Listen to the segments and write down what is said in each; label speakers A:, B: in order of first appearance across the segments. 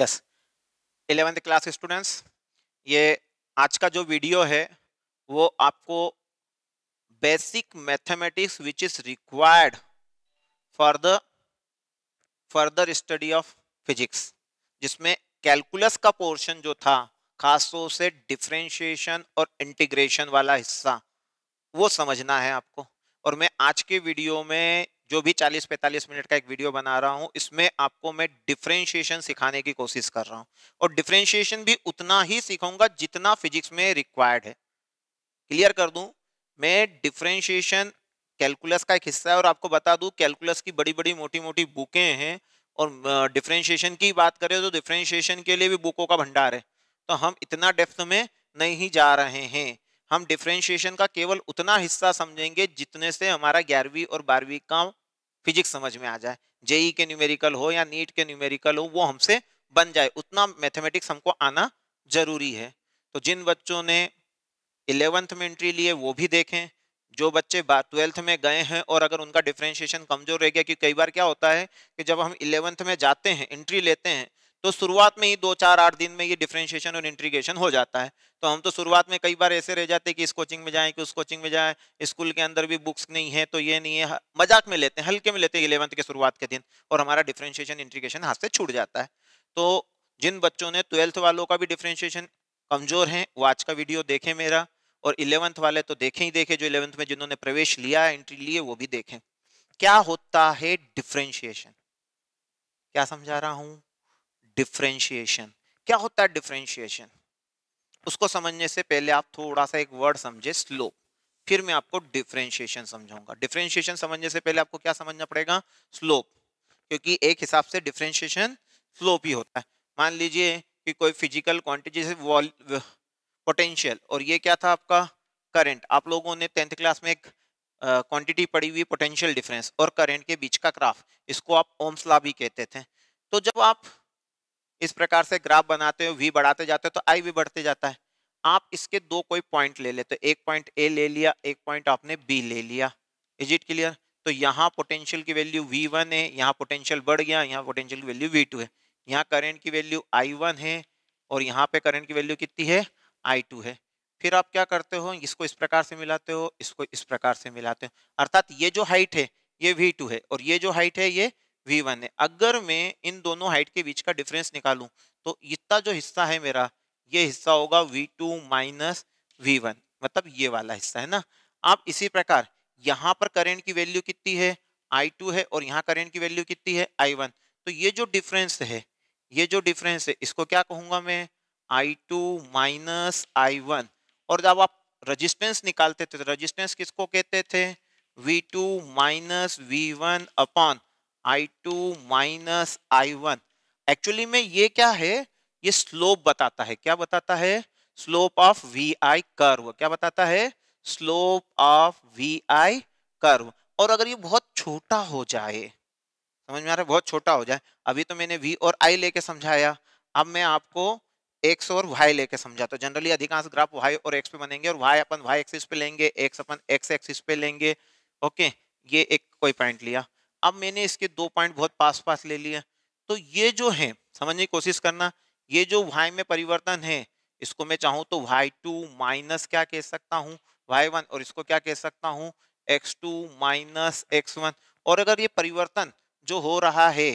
A: yes eleventh class students ये आज का जो वीडियो है वो आपको basic mathematics which is required for the further study of physics जिसमें कैलकुलस का पोर्शन जो था खास तौर से डिफ्रेंशिएशन और इंटीग्रेशन वाला हिस्सा वो समझना है आपको और मैं आज के वीडियो में जो भी 40-45 मिनट का एक वीडियो बना रहा हूँ इसमें आपको मैं डिफ्रेंशिएशन सिखाने की कोशिश कर रहा हूँ और डिफ्रेंशिएशन भी उतना ही सीखूंगा जितना फिजिक्स में रिक्वायर्ड है क्लियर कर दूँ मैं डिफ्रेंशिएशन कैलकुलस का एक हिस्सा है और आपको बता दूँ कैलकुलस की बड़ी बड़ी मोटी मोटी बुकें हैं और डिफ्रेंशिएशन की बात करें तो डिफ्रेंशिएशन के लिए भी बुकों का भंडार है तो हम इतना डेप्थ में नहीं जा रहे हैं हम डिफ्रेंशिएशन का केवल उतना हिस्सा समझेंगे जितने से हमारा ग्यारहवीं और बारहवीं का फिजिक्स समझ में आ जाए जेई e के न्यूमेरिकल हो या नीट के न्यूमेरिकल हो वो हमसे बन जाए उतना मैथमेटिक्स हमको आना जरूरी है तो जिन बच्चों ने इलेवंथ में एंट्री लिए वो भी देखें जो बच्चे ट्वेल्थ में गए हैं और अगर उनका डिफ्रेंशिएशन कमज़ोर रह गया कि कई बार क्या होता है कि जब हम इलेवंथ में जाते हैं एंट्री लेते हैं तो शुरुआत में ही दो चार आठ दिन में ये डिफ्रेंशिएशन और इंट्रीगेशन हो जाता है तो हम तो शुरुआत में कई बार ऐसे रह जाते कि इस कोचिंग में जाएं कि उस कोचिंग में जाएं स्कूल के अंदर भी बुक्स नहीं है तो ये नहीं है मजाक में लेते हैं हल्के में लेते हैं इलेवंथ के शुरुआत के दिन और हमारा डिफ्रेंशिएशन इंट्रीगेशन हाथ से छूट जाता है तो जिन बच्चों ने ट्वेल्थ वालों का भी डिफ्रेंशिएशन कमज़ोर है वो आज का वीडियो देखें मेरा और इलेवंथ वाले तो देखें ही देखें जो इलेवंथ में जिन्होंने प्रवेश लिया एंट्री लिए वो भी देखें क्या होता है डिफ्रेंशिएशन क्या समझा रहा हूँ डिफ्रेंशिएशन क्या होता है डिफ्रेंशिएशन उसको समझने से पहले आप थोड़ा सा एक वर्ड समझे स्लोप फिर मैं आपको डिफ्रेंशिएशन समझाऊंगा डिफ्रेंशिएशन समझने से पहले आपको क्या समझना पड़ेगा स्लोप क्योंकि एक हिसाब से डिफ्रेंशिएशन स्लोप ही होता है मान लीजिए कि कोई फिजिकल क्वांटिटी जैसे वॉल पोटेंशियल और ये क्या था आपका करंट आप लोगों ने टेंथ क्लास में एक क्वांटिटी पड़ी हुई पोटेंशियल डिफरेंस और करंट के बीच का क्राफ इसको आप ओम्स ला भी कहते थे तो जब आप इस प्रकार से ग्राफ बनाते हो वी बढ़ाते जाते हो तो आई भी बढ़ते जाता है आप इसके दो कोई पॉइंट ले लेते हो एक पॉइंट ए ले लिया एक पॉइंट आपने बी ले लिया इज इट क्लियर तो यहाँ पोटेंशियल की वैल्यू वी वन है यहाँ पोटेंशियल बढ़ गया यहाँ पोटेंशियल की वैल्यू वी टू है यहाँ करेंट की वैल्यू आई वन है और यहाँ पे करेंट की वैल्यू कितनी है आई टू है फिर आप क्या करते हो इसको इस प्रकार से मिलाते हो इसको इस प्रकार से मिलाते हो अर्थात ये जो हाइट है ये वी टू है और ये जो हाइट है ये वी वन है अगर मैं इन दोनों हाइट के बीच का डिफरेंस निकालूं तो इतना जो हिस्सा है मेरा ये हिस्सा होगा V two minus V one मतलब ये वाला हिस्सा है ना आप इसी प्रकार यहाँ पर करेंट की वैल्यू कितनी है आई टू है और यहाँ करेंट की वैल्यू कितनी है आई वन तो ये जो डिफरेंस है ये जो डिफरेंस है इसको क्या कहूँगा मैं I two minus I one और जब आप रजिस्टेंस निकालते थे तो रजिस्टेंस किसको कहते थे V two minus V one upon I two minus I one actually में ये क्या है ये स्लोप बताता है क्या बताता है slope of V I curve क्या बताता है slope of V I curve और अगर ये बहुत छोटा हो जाए समझ में आ रहा है बहुत छोटा हो जाए अभी तो मैंने वी और आई लेके समझाया अब मैं आपको एक्स और वाई लेके समझा तो जनरली अधिकांश ग्राफ वाई और एक्स पे बनेंगे और वाई अपन वाई एक्सिस पे लेंगे एक्स अपन एक्स एक्सिस पे लेंगे ओके ये एक कोई पॉइंट लिया अब मैंने इसके दो पॉइंट बहुत पास पास ले लिए तो ये जो है समझने की कोशिश करना ये जो वाई में परिवर्तन है इसको मैं चाहूँ तो वाई टू माइनस क्या कह सकता हूँ वाई वन और इसको क्या कह सकता हूँ x two minus x one और अगर ये परिवर्तन जो हो रहा है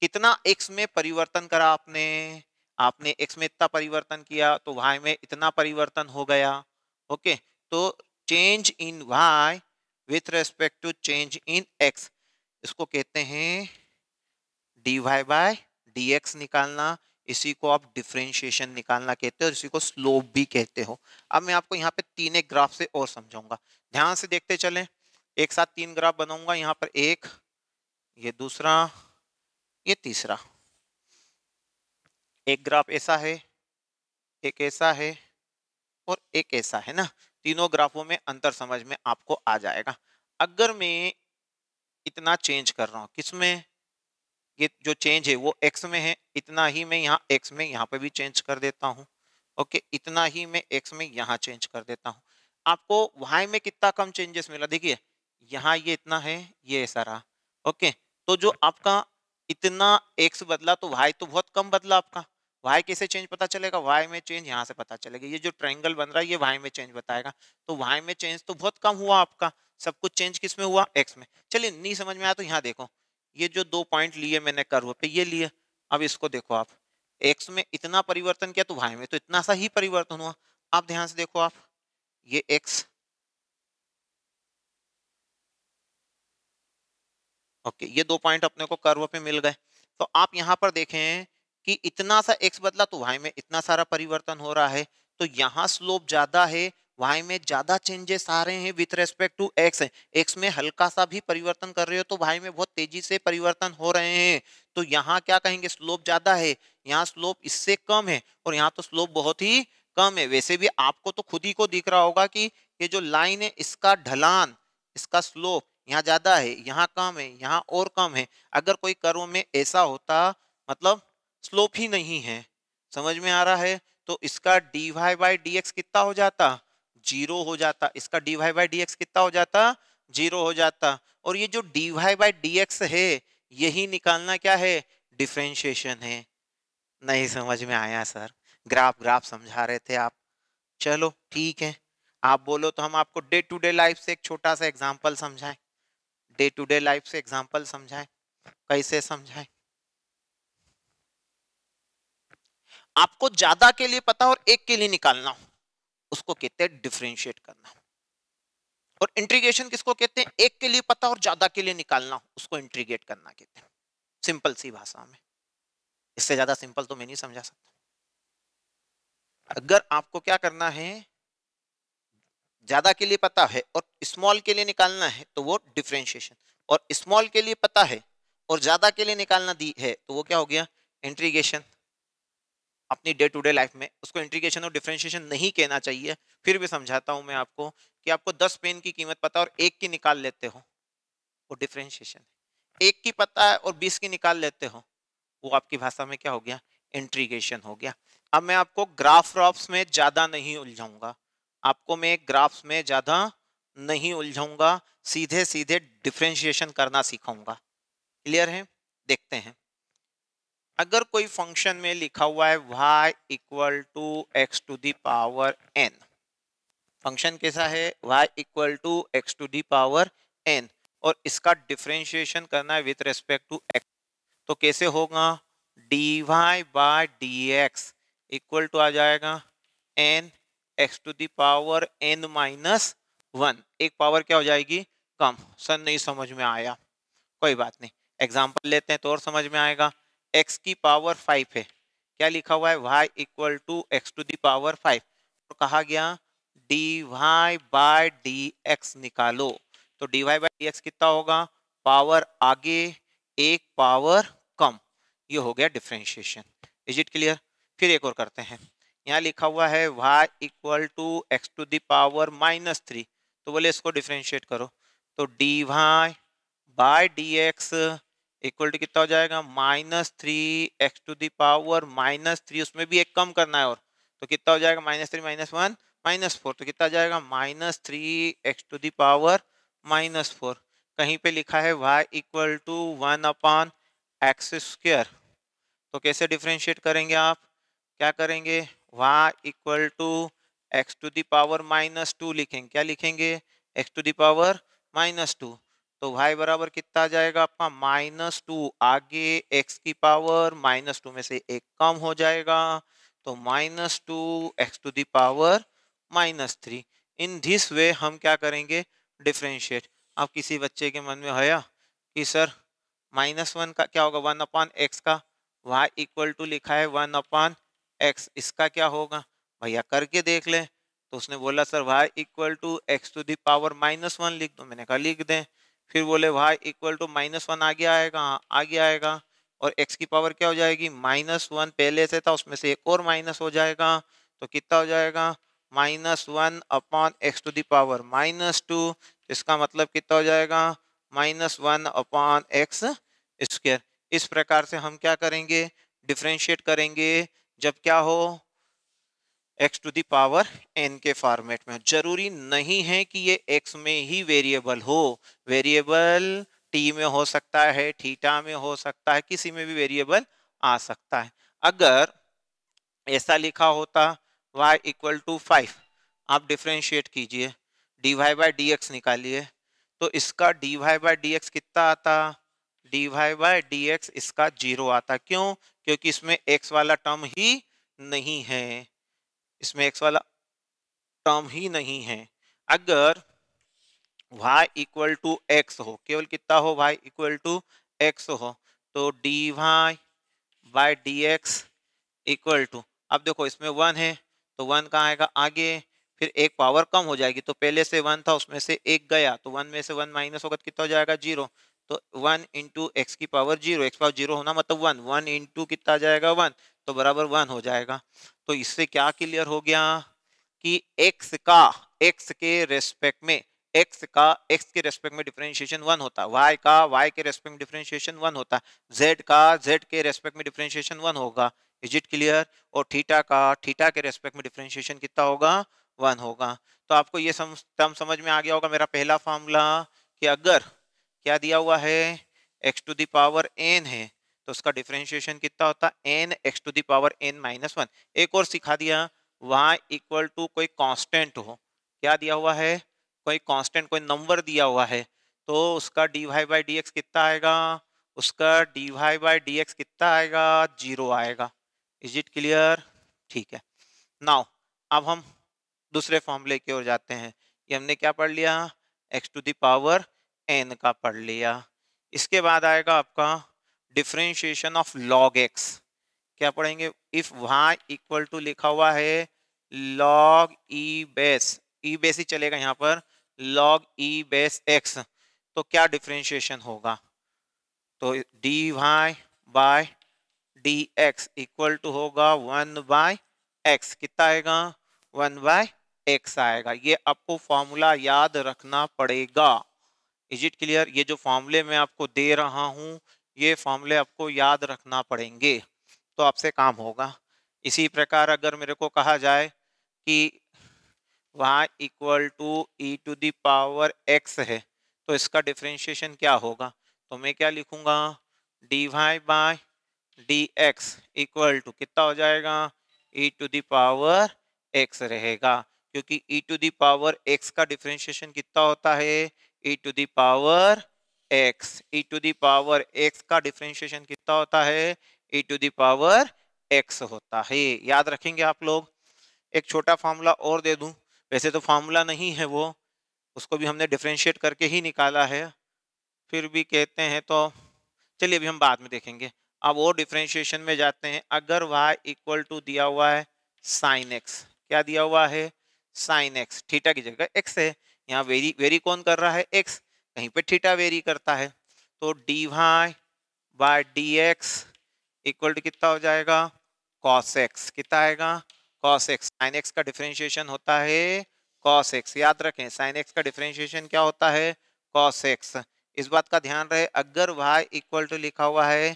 A: कितना एक्स में परिवर्तन करा आपने आपने एक्स में इतना परिवर्तन किया तो वाई में इतना परिवर्तन हो गया ओके तो change in y with respect to change in x इसको कहते हैं d y by d x निकालना इसी को आप डिफ्रेंशिएशन निकालना कहते हो और इसी को स्लोप भी कहते हो अब मैं आपको यहाँ पे तीन एक ग्राफ से और समझाऊंगा ध्यान से देखते चलें एक साथ तीन ग्राफ बनाऊंगा यहाँ पर एक ये दूसरा ये तीसरा एक ग्राफ ऐसा है एक ऐसा है और एक ऐसा है ना तीनों ग्राफों में अंतर समझ में आपको आ जाएगा अगर मैं इतना चेंज कर रहा हूँ किस में ये जो चेंज है वो एक्स में है इतना ही मैं यहाँ एक्स में यहाँ पे भी चेंज कर देता हूँ ओके इतना ही मैं एक्स में यहाँ चेंज कर देता हूँ आपको वाई में कितना कम चेंजेस मिला देखिए यहाँ ये इतना है ये ऐसा रहा ओके तो जो आपका इतना एक्स बदला तो वाई तो बहुत कम बदला आपका वाई कैसे चेंज पता चलेगा वाई में चेंज यहाँ से पता चलेगा ये जो ट्रायंगल बन रहा है ये वाई में चेंज बताएगा तो वाई में चेंज तो बहुत कम हुआ आपका सब कुछ चेंज किस में हुआ एक्स में चलिए नहीं समझ में आया तो यहाँ देखो ये जो दो पॉइंट लिए मैंने कर्व पे ये लिए अब इसको देखो आप एक्स में इतना परिवर्तन किया तो वाई में तो इतना सा ही परिवर्तन हुआ आप ध्यान से देखो आप ये एक्स ओके ये दो पॉइंट अपने को कर्व पे मिल गए तो आप यहाँ पर देखें कि इतना सा एक्स बदला तो वाई में इतना सारा परिवर्तन हो रहा है तो यहाँ स्लोप ज्यादा है वाई में ज्यादा चेंजेस आ रहे हैं with respect to x x में हल्का सा भी परिवर्तन कर रहे हो तो वाई में बहुत तेजी से परिवर्तन हो रहे हैं तो यहाँ क्या कहेंगे स्लोप ज्यादा है यहाँ स्लोप इससे कम है और यहाँ तो स्लोप बहुत ही कम है वैसे भी आपको तो खुद ही को दिख रहा होगा कि ये जो लाइन है इसका ढलान इसका स्लोप यहाँ ज्यादा है यहाँ कम है यहाँ और कम है अगर कोई कर्व में ऐसा होता मतलब स्लोप ही नहीं है समझ में आ रहा है तो इसका d y by d x कितना हो जाता जीरो हो जाता इसका d y by d x कितना हो जाता जीरो हो जाता और ये जो d y by d x है यही निकालना क्या है डिफ्रेंशिएशन है नहीं समझ में आया सर ग्राफ ग्राफ समझा रहे थे आप चलो ठीक है आप बोलो तो हम आपको डे टू डे लाइफ से एक छोटा सा एग्जाम्पल समझाएं डे टू डे लाइफ से एग्जाम्पल समझाएं कैसे समझाएं आपको ज्यादा के लिए पता और एक के लिए निकालना हो उसको कहते हैं डिफ्रेंशिएट करना और इंट्रीगेशन किसको कहते हैं एक के लिए पता और ज्यादा के लिए निकालना उसको इंट्रीगेट करना कहते हैं सिंपल सी भाषा में इससे ज्यादा सिंपल तो मैं नहीं समझा सकता अगर आपको क्या करना है ज्यादा के लिए पता है और स्मॉल के लिए निकालना है तो वो डिफ्रेंशिएशन और स्मॉल के लिए पता है और ज्यादा के लिए निकालना दी है तो वो क्या हो गया इंट्रीगेशन अपनी डे टू डे लाइफ में उसको इंट्रीगेशन और डिफ्रेंशिएशन नहीं कहना चाहिए फिर भी समझाता हूँ मैं आपको कि आपको दस पेन की कीमत पता है और एक की निकाल लेते हो वो डिफ्रेंशिएशन एक की पता है और बीस की निकाल लेते हो वो आपकी भाषा में क्या हो गया इंट्रीगेशन हो गया अब मैं आपको ग्राफ रॉप्स में ज़्यादा नहीं उलझाऊंगा आपको मैं ग्राफ्स में ज़्यादा नहीं उलझाऊंगा सीधे सीधे डिफ्रेंशिएशन करना सीखाऊंगा क्लियर है देखते हैं अगर कोई फंक्शन में लिखा हुआ है y equal to x to the power n function कैसा है y equal to x to the power n और इसका डिफ्रेंशिएशन करना है विथ रेस्पेक्ट टू x तो कैसे होगा dy y by d x equal to आ जाएगा n x to the power n minus one एक पावर क्या हो जाएगी कम सर नहीं समझ में आया कोई बात नहीं एग्जाम्पल लेते हैं तो और समझ में आएगा एक्स की पावर फाइव है क्या लिखा हुआ है y equal to x to the power five और तो कहा गया d y by d x निकालो तो d y by d x कितना होगा पावर आगे एक पावर कम ये हो गया डिफ्रेंशिएशन इज इट क्लियर फिर एक और करते हैं यहाँ लिखा हुआ है y equal to x to the power minus three तो बोले इसको डिफ्रेंशिएट करो तो d y by d x equal to कितना हो जाएगा minus three x to the power minus three उसमें भी एक कम करना है और तो कितना हो जाएगा minus three minus one minus four तो कितना जाएगा minus three x to the power minus four कहीं पे लिखा है y equal to one upon x square तो कैसे डिफ्रेंशिएट करेंगे आप क्या करेंगे y equal to x to the power minus two लिखेंगे क्या लिखेंगे x to the power minus two तो वाई बराबर कितना जाएगा आपका माइनस टू आगे एक्स की पावर माइनस टू में से एक कम हो जाएगा तो minus two x to the power minus three in this way हम क्या करेंगे डिफ्रेंशिएट अब किसी बच्चे के मन में होया कि सर माइनस वन का क्या होगा वन अपान एक्स का वाई इक्वल टू लिखा है वन अपान एक्स इसका क्या होगा भैया करके देख लें तो उसने बोला sir y equal to x to the power minus one लिख दो मैंने कहा लिख दें फिर बोले y equal to minus one आगे आएगा आगे आएगा और एक्स की पावर क्या हो जाएगी माइनस वन पहले से था उसमें से एक और माइनस हो जाएगा तो कितना हो जाएगा minus one upon x to the power minus two इसका मतलब कितना हो जाएगा minus one upon x square इस प्रकार से हम क्या करेंगे डिफ्रेंशिएट करेंगे जब क्या हो एक्स टू दावर एन के फॉर्मेट में जरूरी नहीं है कि ये एक्स में ही वेरिएबल हो वेरिएबल टी में हो सकता है थीटा में हो सकता है किसी में भी वेरिएबल आ सकता है अगर ऐसा लिखा होता y इक्वल टू फाइव आप डिफ्रेंशिएट कीजिए d y by d x निकालिए तो इसका d y by d x कितना आता d y by d x इसका जीरो आता क्यों क्योंकि इसमें एक्स वाला टर्म ही नहीं है इसमें एक्स वाला टर्म ही नहीं है अगर वाई इक्वल टू एक्स हो केवल कितना हो वाई इक्वल टू एक्स हो तो d y by d x equal to अब देखो इसमें वन है तो वन कहाँ आएगा आगे फिर एक पावर कम हो जाएगी तो पहले से वन था उसमें से एक गया तो वन में से वन माइनस होगा तो कितना हो जाएगा जीरो तो वन इंटू एक्स की power zero x power zero होना मतलब वन वन इंटू कितना जाएगा वन तो बराबर वन हो जाएगा तो इससे क्या क्लियर हो गया कि एक्स का एक्स के रेस्पेक्ट में एक्स का एक्स के रेस्पेक्ट में डिफ्रेंशिएशन वन होता है वाई का वाई के रेस्पेक्ट में डिफरेंशिएशन वन होता है जेड का जेड के रेस्पेक्ट में डिफरेंशिएशन वन होगा इज इट क्लियर और थीटा का थीटा के रेस्पेक्ट में डिफरेंशिएशन कितना होगा वन होगा तो आपको ये सम, टर्म समझ में आ गया होगा मेरा पहला फार्मूला कि अगर क्या दिया हुआ है एक्स टू दावर एन है तो उसका डिफ्रेंशिएशन कितना होता है n x to the power n minus one एक और सिखा दिया वाई इक्वल टू कोई कांस्टेंट हो क्या दिया हुआ है कोई कांस्टेंट कोई नंबर दिया हुआ है तो उसका d y by d x कितना आएगा उसका d y by d x कितना आएगा जीरो आएगा इज इट क्लियर ठीक है नाउ अब हम दूसरे फॉर्मूले की ओर जाते हैं ये हमने क्या पढ़ लिया एक्स टू दावर एन का पढ़ लिया इसके बाद आएगा आपका डिफ्रेंशिएशन ऑफ लॉग एक्स क्या पढ़ेंगे इफ वहाँ इक्वल टू लिखा हुआ है log e base e base ही चलेगा यहाँ पर लॉग ई बेस एक्स तो क्या डिफ्रेंशिएशन होगा तो d y by d x equal to होगा वन बाय एक्स कितना आएगा वन बाय एक्स आएगा ये आपको फॉर्मूला याद रखना पड़ेगा इज इट क्लियर ये जो फॉर्मूले मैं आपको दे रहा हूँ ये फॉर्मूले आपको याद रखना पड़ेंगे तो आपसे काम होगा इसी प्रकार अगर मेरे को कहा जाए कि वहाँ equal to e to the power x है तो इसका डिफ्रेंशिएशन क्या होगा तो मैं क्या लिखूँगा d y by d x equal to कितना हो जाएगा e to the power x रहेगा क्योंकि e to the power x का डिफ्रेंशिएशन कितना होता है e to the power x e to the power x का डिफ्रेंशिएशन कितना होता है ई टू दावर एक्स होता है याद रखेंगे आप लोग एक छोटा फार्मूला और दे दूं वैसे तो फार्मूला नहीं है वो उसको भी हमने डिफ्रेंशिएट करके ही निकाला है फिर भी कहते हैं तो चलिए अभी हम बाद में देखेंगे अब और डिफ्रेंशिएशन में जाते हैं अगर वाई इक्वल टू दिया हुआ है साइन एक्स क्या दिया हुआ है साइन एक्स थीटा की जगह एक्स है यहाँ वेरी वेरी कौन कर रहा है एक्स कहीं पे थीटा वेरी करता है तो d y by d x equal to कितना हो जाएगा कॉस एक्स कितना आएगा कॉस एक्स साइन एक्स का डिफ्रेंशिएशन होता है कॉस एक्स याद रखें साइन एक्स का डिफ्रेंशिएशन क्या होता है कॉस एक्स इस बात का ध्यान रहे अगर वाई इक्वल टू लिखा हुआ है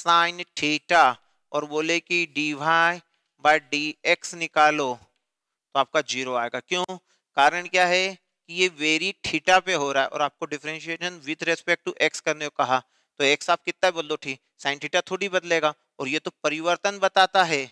A: साइन थीटा और बोले कि d y by d x निकालो तो आपका जीरो आएगा क्यों कारण क्या है कि ये वेरी थीटा पे हो रहा है और आपको differentiation with respect to x करने को कहा तो एक्स आप कितना बोल दो ठीक साइन थीटा थोड़ी बदलेगा और ये तो परिवर्तन बताता है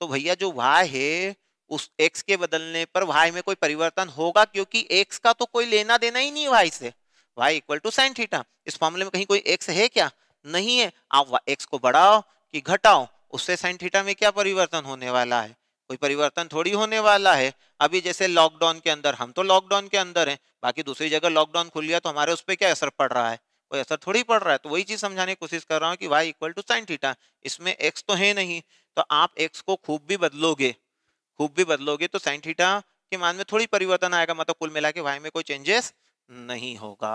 A: तो भैया जो वाई है उस एक्स के बदलने पर वाई में कोई परिवर्तन होगा क्योंकि एक्स का तो कोई लेना देना ही नहीं वाई से y equal to sine theta इस फॉर्मूले में कहीं कोई एक्स है क्या नहीं है आप एक्स को बढ़ाओ कि घटाओ उससे साइन थीटा में क्या परिवर्तन होने वाला है कोई परिवर्तन थोड़ी होने वाला है अभी जैसे लॉकडाउन के अंदर हम तो लॉकडाउन के अंदर हैं बाकी दूसरी जगह लॉकडाउन खुल गया तो हमारे उस पर क्या असर पड़ रहा है कोई असर थोड़ी पड़ रहा है तो वही चीज़ समझाने की कोशिश कर रहा हूँ कि y equal to sine theta इसमें एक्स तो है नहीं तो आप एक्स को खूब भी बदलोगे खूब भी बदलोगे तो साइन थीटा के मान में थोड़ी परिवर्तन आएगा मतलब कुल मिला के वाई में कोई चेंजेस नहीं होगा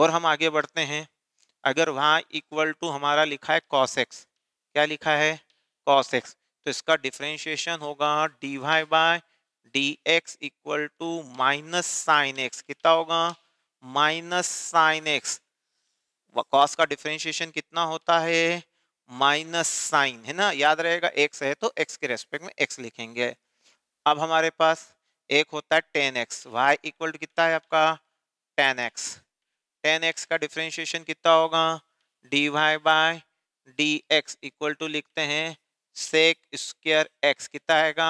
A: और हम आगे बढ़ते हैं अगर वहाँ इक्वल टू हमारा लिखा है कॉस एक्स क्या लिखा है कॉस एक्स तो इसका डिफ्रेंशिएशन होगा d y by d x equal to minus sine x कितना होगा माइनस साइन एक्स कॉस का डिफ्रेंशिएशन कितना होता है माइनस साइन है ना याद रहेगा एक्स है तो एक्स के रेस्पेक्ट में एक्स लिखेंगे अब हमारे पास एक होता है ten x y equal to कितना है आपका टेन एक्स टेन एक्स का डिफ्रेंशिएशन कितना होगा d y by d x equal to लिखते हैं सेक स्क्र एक्स कितना आएगा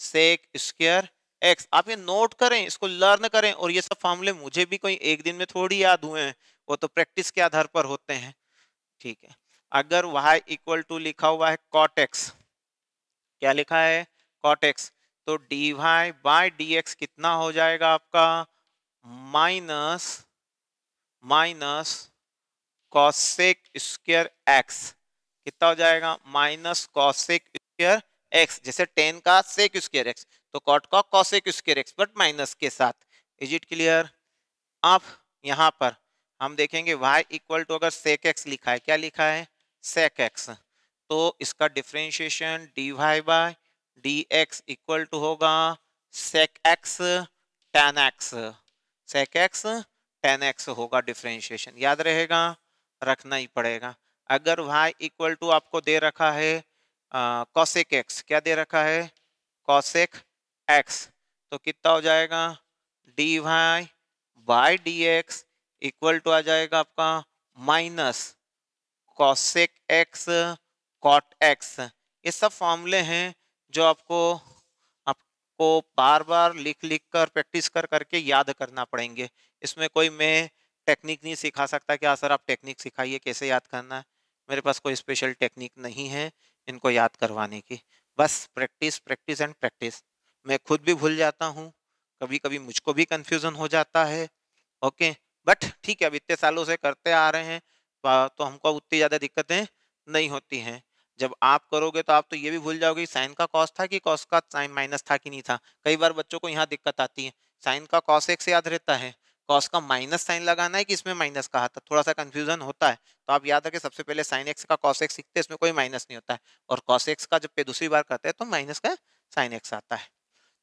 A: सेक स्क्र एक्स आप ये नोट करें इसको लर्न करें और ये सब फॉर्मूले मुझे भी कोई एक दिन में थोड़ी याद हुए हैं वो तो प्रैक्टिस के आधार पर होते हैं ठीक है अगर वाई इक्वल टू लिखा हुआ है कॉटेक्स क्या लिखा है कॉटेक्स तो d y by d x कितना हो जाएगा आपका minus minus cosec square x कितना हो जाएगा माइनस कॉसिक स्क्र एक्स जैसे टेन का सेक स्क्र एक्स तो कॉट का cosec square x but minus के साथ इज इट क्लियर अब यहाँ पर हम देखेंगे y इक्वल टू अगर सेक एक्स लिखा है क्या लिखा है सेक एक्स तो इसका differentiation d y by d x equal to होगा sec x tan x sec x tan x होगा डिफ्रेंशिएशन याद रहेगा रखना ही पड़ेगा अगर वहाँ इक्वल टू आपको दे रखा है कॉशेक एक्स क्या दे रखा है कॉशेक एक्स तो कितना हो जाएगा d y by d x equal to आ जाएगा आपका minus cosec x cot x ये सब फॉर्मूले हैं जो आपको आपको बार बार लिख लिख कर प्रैक्टिस कर करके याद करना पड़ेंगे इसमें कोई मैं टेक्निक नहीं सिखा सकता कि हाँ सर आप टेक्निक सिखाइए कैसे याद करना है मेरे पास कोई स्पेशल टेक्निक नहीं है इनको याद करवाने की बस प्रैक्टिस प्रैक्टिस एंड प्रैक्टिस मैं खुद भी भूल जाता हूँ कभी कभी मुझको भी कन्फ्यूज़न हो जाता है ओके बट ठीक है अब इतने सालों से करते आ रहे हैं तो, तो हमको उतनी ज़्यादा दिक्कतें नहीं होती हैं जब आप करोगे तो आप तो ये भी भूल जाओगे कि साइन का कॉस था कि कॉस का साइन माइनस था कि नहीं था कई बार बच्चों को यहाँ दिक्कत आती है साइन का कॉस एक से याद रहता है कॉस का माइनस साइन लगाना है कि इसमें माइनस कहा था थोड़ा सा कंफ्यूजन होता है तो आप याद रखें सबसे पहले साइन एक्स का कॉस एक्स सीखते हैं इसमें कोई माइनस नहीं होता है और कॉस एक्स का जब पे दूसरी बार करते हैं तो माइनस का साइन एक्स आता है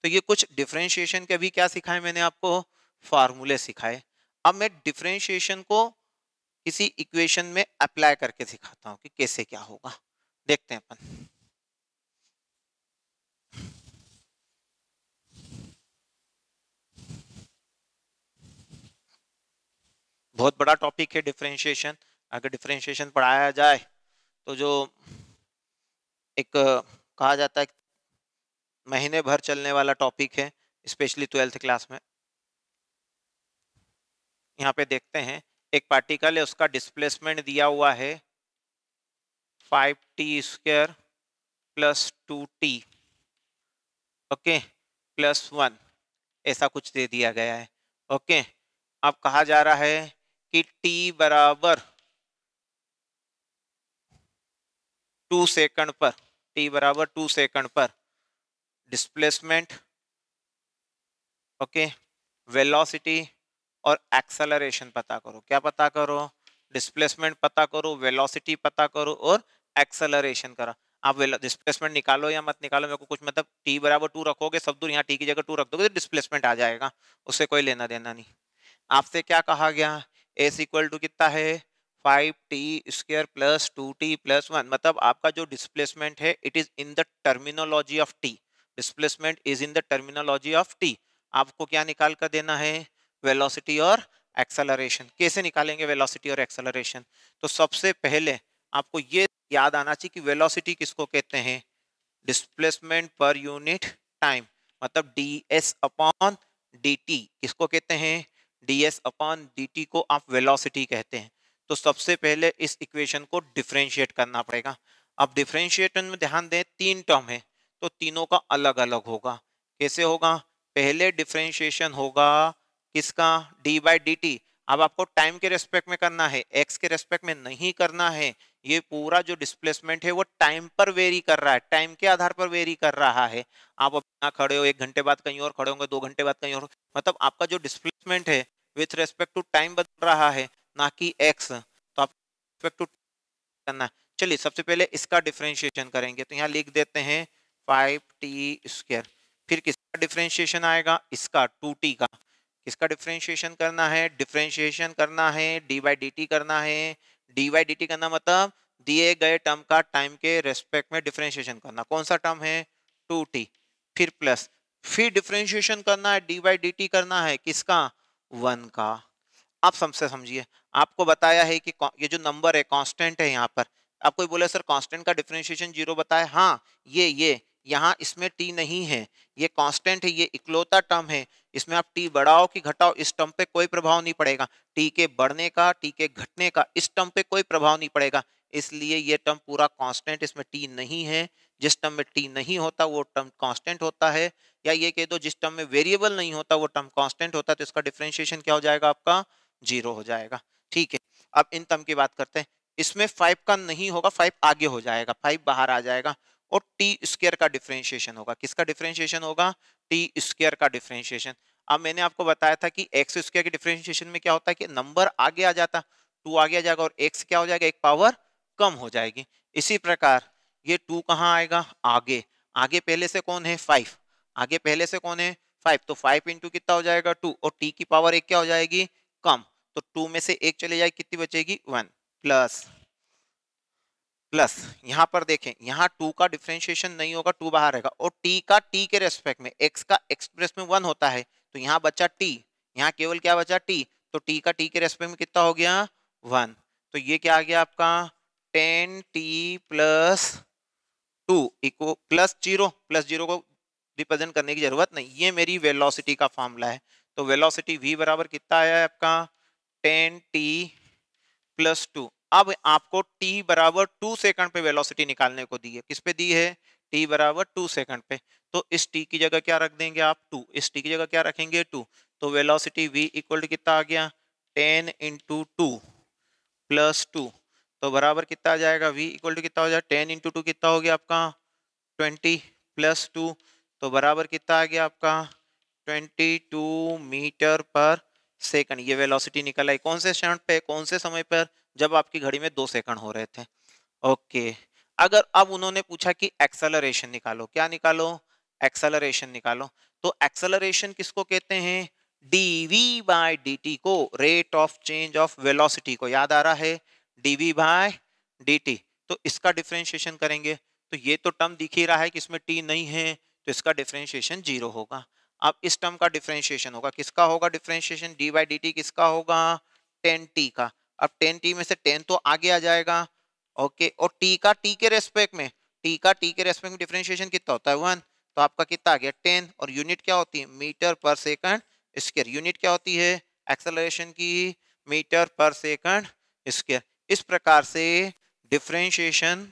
A: तो ये कुछ डिफ्रेंशिएशन के अभी क्या सिखाए मैंने आपको फार्मूले सिखाए अब मैं डिफ्रेंशिएशन को किसी इक्वेशन में अप्लाई करके सिखाता हूँ कि कैसे क्या होगा देखते हैं अपन बहुत बड़ा टॉपिक है डिफ्रेंशिएशन अगर डिफ्रेंशिएशन पढ़ाया जाए तो जो एक कहा जाता है महीने भर चलने वाला टॉपिक है स्पेशली ट्वेल्थ क्लास में यहाँ पे देखते हैं एक पार्टिकल है उसका डिस्प्लेसमेंट दिया हुआ है five t square plus two t okay plus one ऐसा कुछ दे दिया गया है ओके अब कहा जा रहा है कि t बराबर टू सेकंड पर t बराबर टू सेकंड पर डिस्प्लेसमेंट ओके वेलोसिटी और एक्सेलरेशन पता करो क्या पता करो डिस्प्लेसमेंट पता करो वेलोसिटी पता करो और एक्सेलरेशन करो आप डिस्प्लेसमेंट निकालो या मत निकालो मेरे को कुछ मतलब टी बराबर टू रखोगे सब दूर यहाँ टी की जगह टू रख दोगे तो डिस्प्लेसमेंट आ जाएगा उससे कोई लेना देना नहीं आपसे क्या कहा गया एस इक्वल टू कितना है five t square plus two t plus one मतलब आपका जो डिस्प्लेसमेंट है it is in the terminology of t displacement is in the terminology of t आपको क्या निकाल कर देना है वेलोसिटी और एक्सेलरेशन कैसे निकालेंगे वेलोसिटी और एक्सेलरेशन तो सबसे पहले आपको ये याद आना चाहिए कि वेलोसिटी किसको कहते हैं डिस्प्लेसमेंट पर यूनिट टाइम मतलब d s upon d t किसको कहते हैं d s upon d t को आप वेलोसिटी कहते हैं तो सबसे पहले इस इक्वेशन को डिफ्रेंशिएट करना पड़ेगा अब डिफ्रेंशिएटन में ध्यान दें तीन टर्म है तो तीनों का अलग अलग होगा कैसे होगा पहले डिफ्रेंशिएशन होगा किसका डी बाई डी टी अब आपको टाइम के रेस्पेक्ट में करना है एक्स के रेस्पेक्ट में नहीं करना है ये पूरा जो डिस्प्लेसमेंट है वो टाइम पर वेरी कर रहा है टाइम के आधार पर वेरी कर रहा है आप अपना खड़े हो एक घंटे बाद कहीं और खड़े होंगे दो घंटे बाद कहीं और मतलब आपका जो डिस्प्लेसमेंट है विथ रेस्पेक्ट टू टाइम बदल रहा है ना कि एक्स तो आप रेस्पेक्ट टू करना चलिए सबसे पहले इसका डिफ्रेंशिएशन करेंगे तो यहाँ लिख देते हैं फाइव टी स्क्र फिर किसका डिफ्रेंशिएशन आएगा इसका टू टी का किसका डिफ्रेंशिएशन करना है डिफ्रेंशिएशन करना है डी बाई डी टी करना है डी बाई डी टी करना मतलब दिए गए टर्म का टाइम के रेस्पेक्ट में डिफ्रेंशिएशन करना कौन सा टर्म है टू टी फिर प्लस फिर डिफ्रेंशिएशन करना है डी बाई डी टी करना है किसका वन का आप सबसे समझिए आपको बताया है कि ये जो नंबर है कांस्टेंट है यहाँ पर आप कोई बोले सर कांस्टेंट का डिफ्रेंशिएशन जीरो बताए हाँ ये ये यहाँ इसमें टी नहीं है ये कांस्टेंट है ये इकलौता टर्म है इसमें आप टी बढ़ाओ कि घटाओ इस टर्म पे कोई प्रभाव नहीं पड़ेगा टी के बढ़ने का टी के घटने का इस टर्म पे कोई प्रभाव नहीं पड़ेगा इसलिए ये टर्म पूरा कांस्टेंट इसमें टी नहीं है जिस टर्म में टी नहीं होता वो टर्म कांस्टेंट होता है या ये कह दो जिस टर्म में वेरिएबल नहीं होता वो टर्म कांस्टेंट होता है तो इसका डिफ्रेंशिएशन क्या हो जाएगा आपका जीरो हो जाएगा ठीक है अब इन टर्म की बात करते हैं इसमें फाइव का नहीं होगा फाइव आगे हो जाएगा फाइव बाहर आ जाएगा और टी स्क्र का डिफ्रेंशिएशन होगा किसका डिफ्रेंशिएशन होगा टी स्क्र का डिफ्रेंशिएशन अब मैंने आपको बताया था कि एक्स स्क्र के डिफ्रेंशिएशन में क्या होता है कि नंबर आगे आ जाता टू आगे आ जाएगा और एक्स क्या हो जाएगा एक पावर कम हो जाएगी इसी प्रकार ये टू कहाँ आएगा आगे आगे पहले से कौन है फाइव आगे पहले से कौन है फाइव तो फाइव इंटू कितना हो जाएगा टू और टी की पावर एक क्या हो जाएगी कम तो टू में से एक चले जाएगी कितनी बचेगी वन प्लस प्लस यहाँ पर देखें यहाँ टू का डिफ्रेंशिएशन नहीं होगा टू बाहर रहेगा और टी का टी के रेस्पेक्ट में एक्स का एक्सप्रेस में वन होता है तो यहाँ बचा टी यहाँ केवल क्या बचा टी तो टी का टी के रेस्पेक्ट में कितना हो गया वन तो ये क्या आ गया आपका टेन टी प्लस टू इको प्लस जीरो प्लस जीरो को रिप्रेजेंट करने की जरूरत नहीं ये मेरी वेलोसिटी का फॉर्मूला है तो वेलोसिटी वी बराबर कितना आया है आपका टेन टी प्लस टू अब आपको टी बराबर टू सेकंड पे वेलोसिटी निकालने को दी है किस पे दी है टी बराबर टू सेकंड पे तो इस टी की जगह क्या रख देंगे आप टू इस टी की जगह क्या रखेंगे टू तो वेलोसिटी वी इक्वल टू कितना आ गया ten into two plus two तो बराबर कितना आ जाएगा v इक्वल टू कितना हो जाएगा टेन इंटू टू कितना हो गया आपका ट्वेंटी प्लस टू तो बराबर कितना आ गया आपका twenty two metre per second ये वेलोसिटी निकल आई कौन से क्षण पे कौन से समय पर जब आपकी घड़ी में दो सेकंड हो रहे थे ओके अगर अब उन्होंने पूछा कि एक्सेलरेशन निकालो क्या निकालो एक्सेलरेशन निकालो तो एक्सेलरेशन किसको कहते हैं d v by d t को rate of change of velocity को याद आ रहा है डीवी बाय डी तो इसका डिफ्रेंशिएशन करेंगे तो ये तो टर्म दिख ही रहा है कि इसमें टी नहीं है तो इसका डिफ्रेंशिएशन जीरो होगा अब इस टर्म का डिफ्रेंशिएशन होगा किसका होगा डिफ्रेंशिएशन डी बाई डी किसका होगा टेन टी का अब टेन टी में से टेन तो आगे आ जाएगा ओके और टी का टी के रेस्पेक्ट में टी का टी के रेस्पेक्ट में डिफ्रेंशिएशन कितना होता है वन तो आपका कितना आ गया टेन और यूनिट क्या होती है metre per second square unit क्या होती है एक्सेलरेशन की मीटर पर सेकंड स्केयर इस प्रकार से डिफ्रेंशिएशन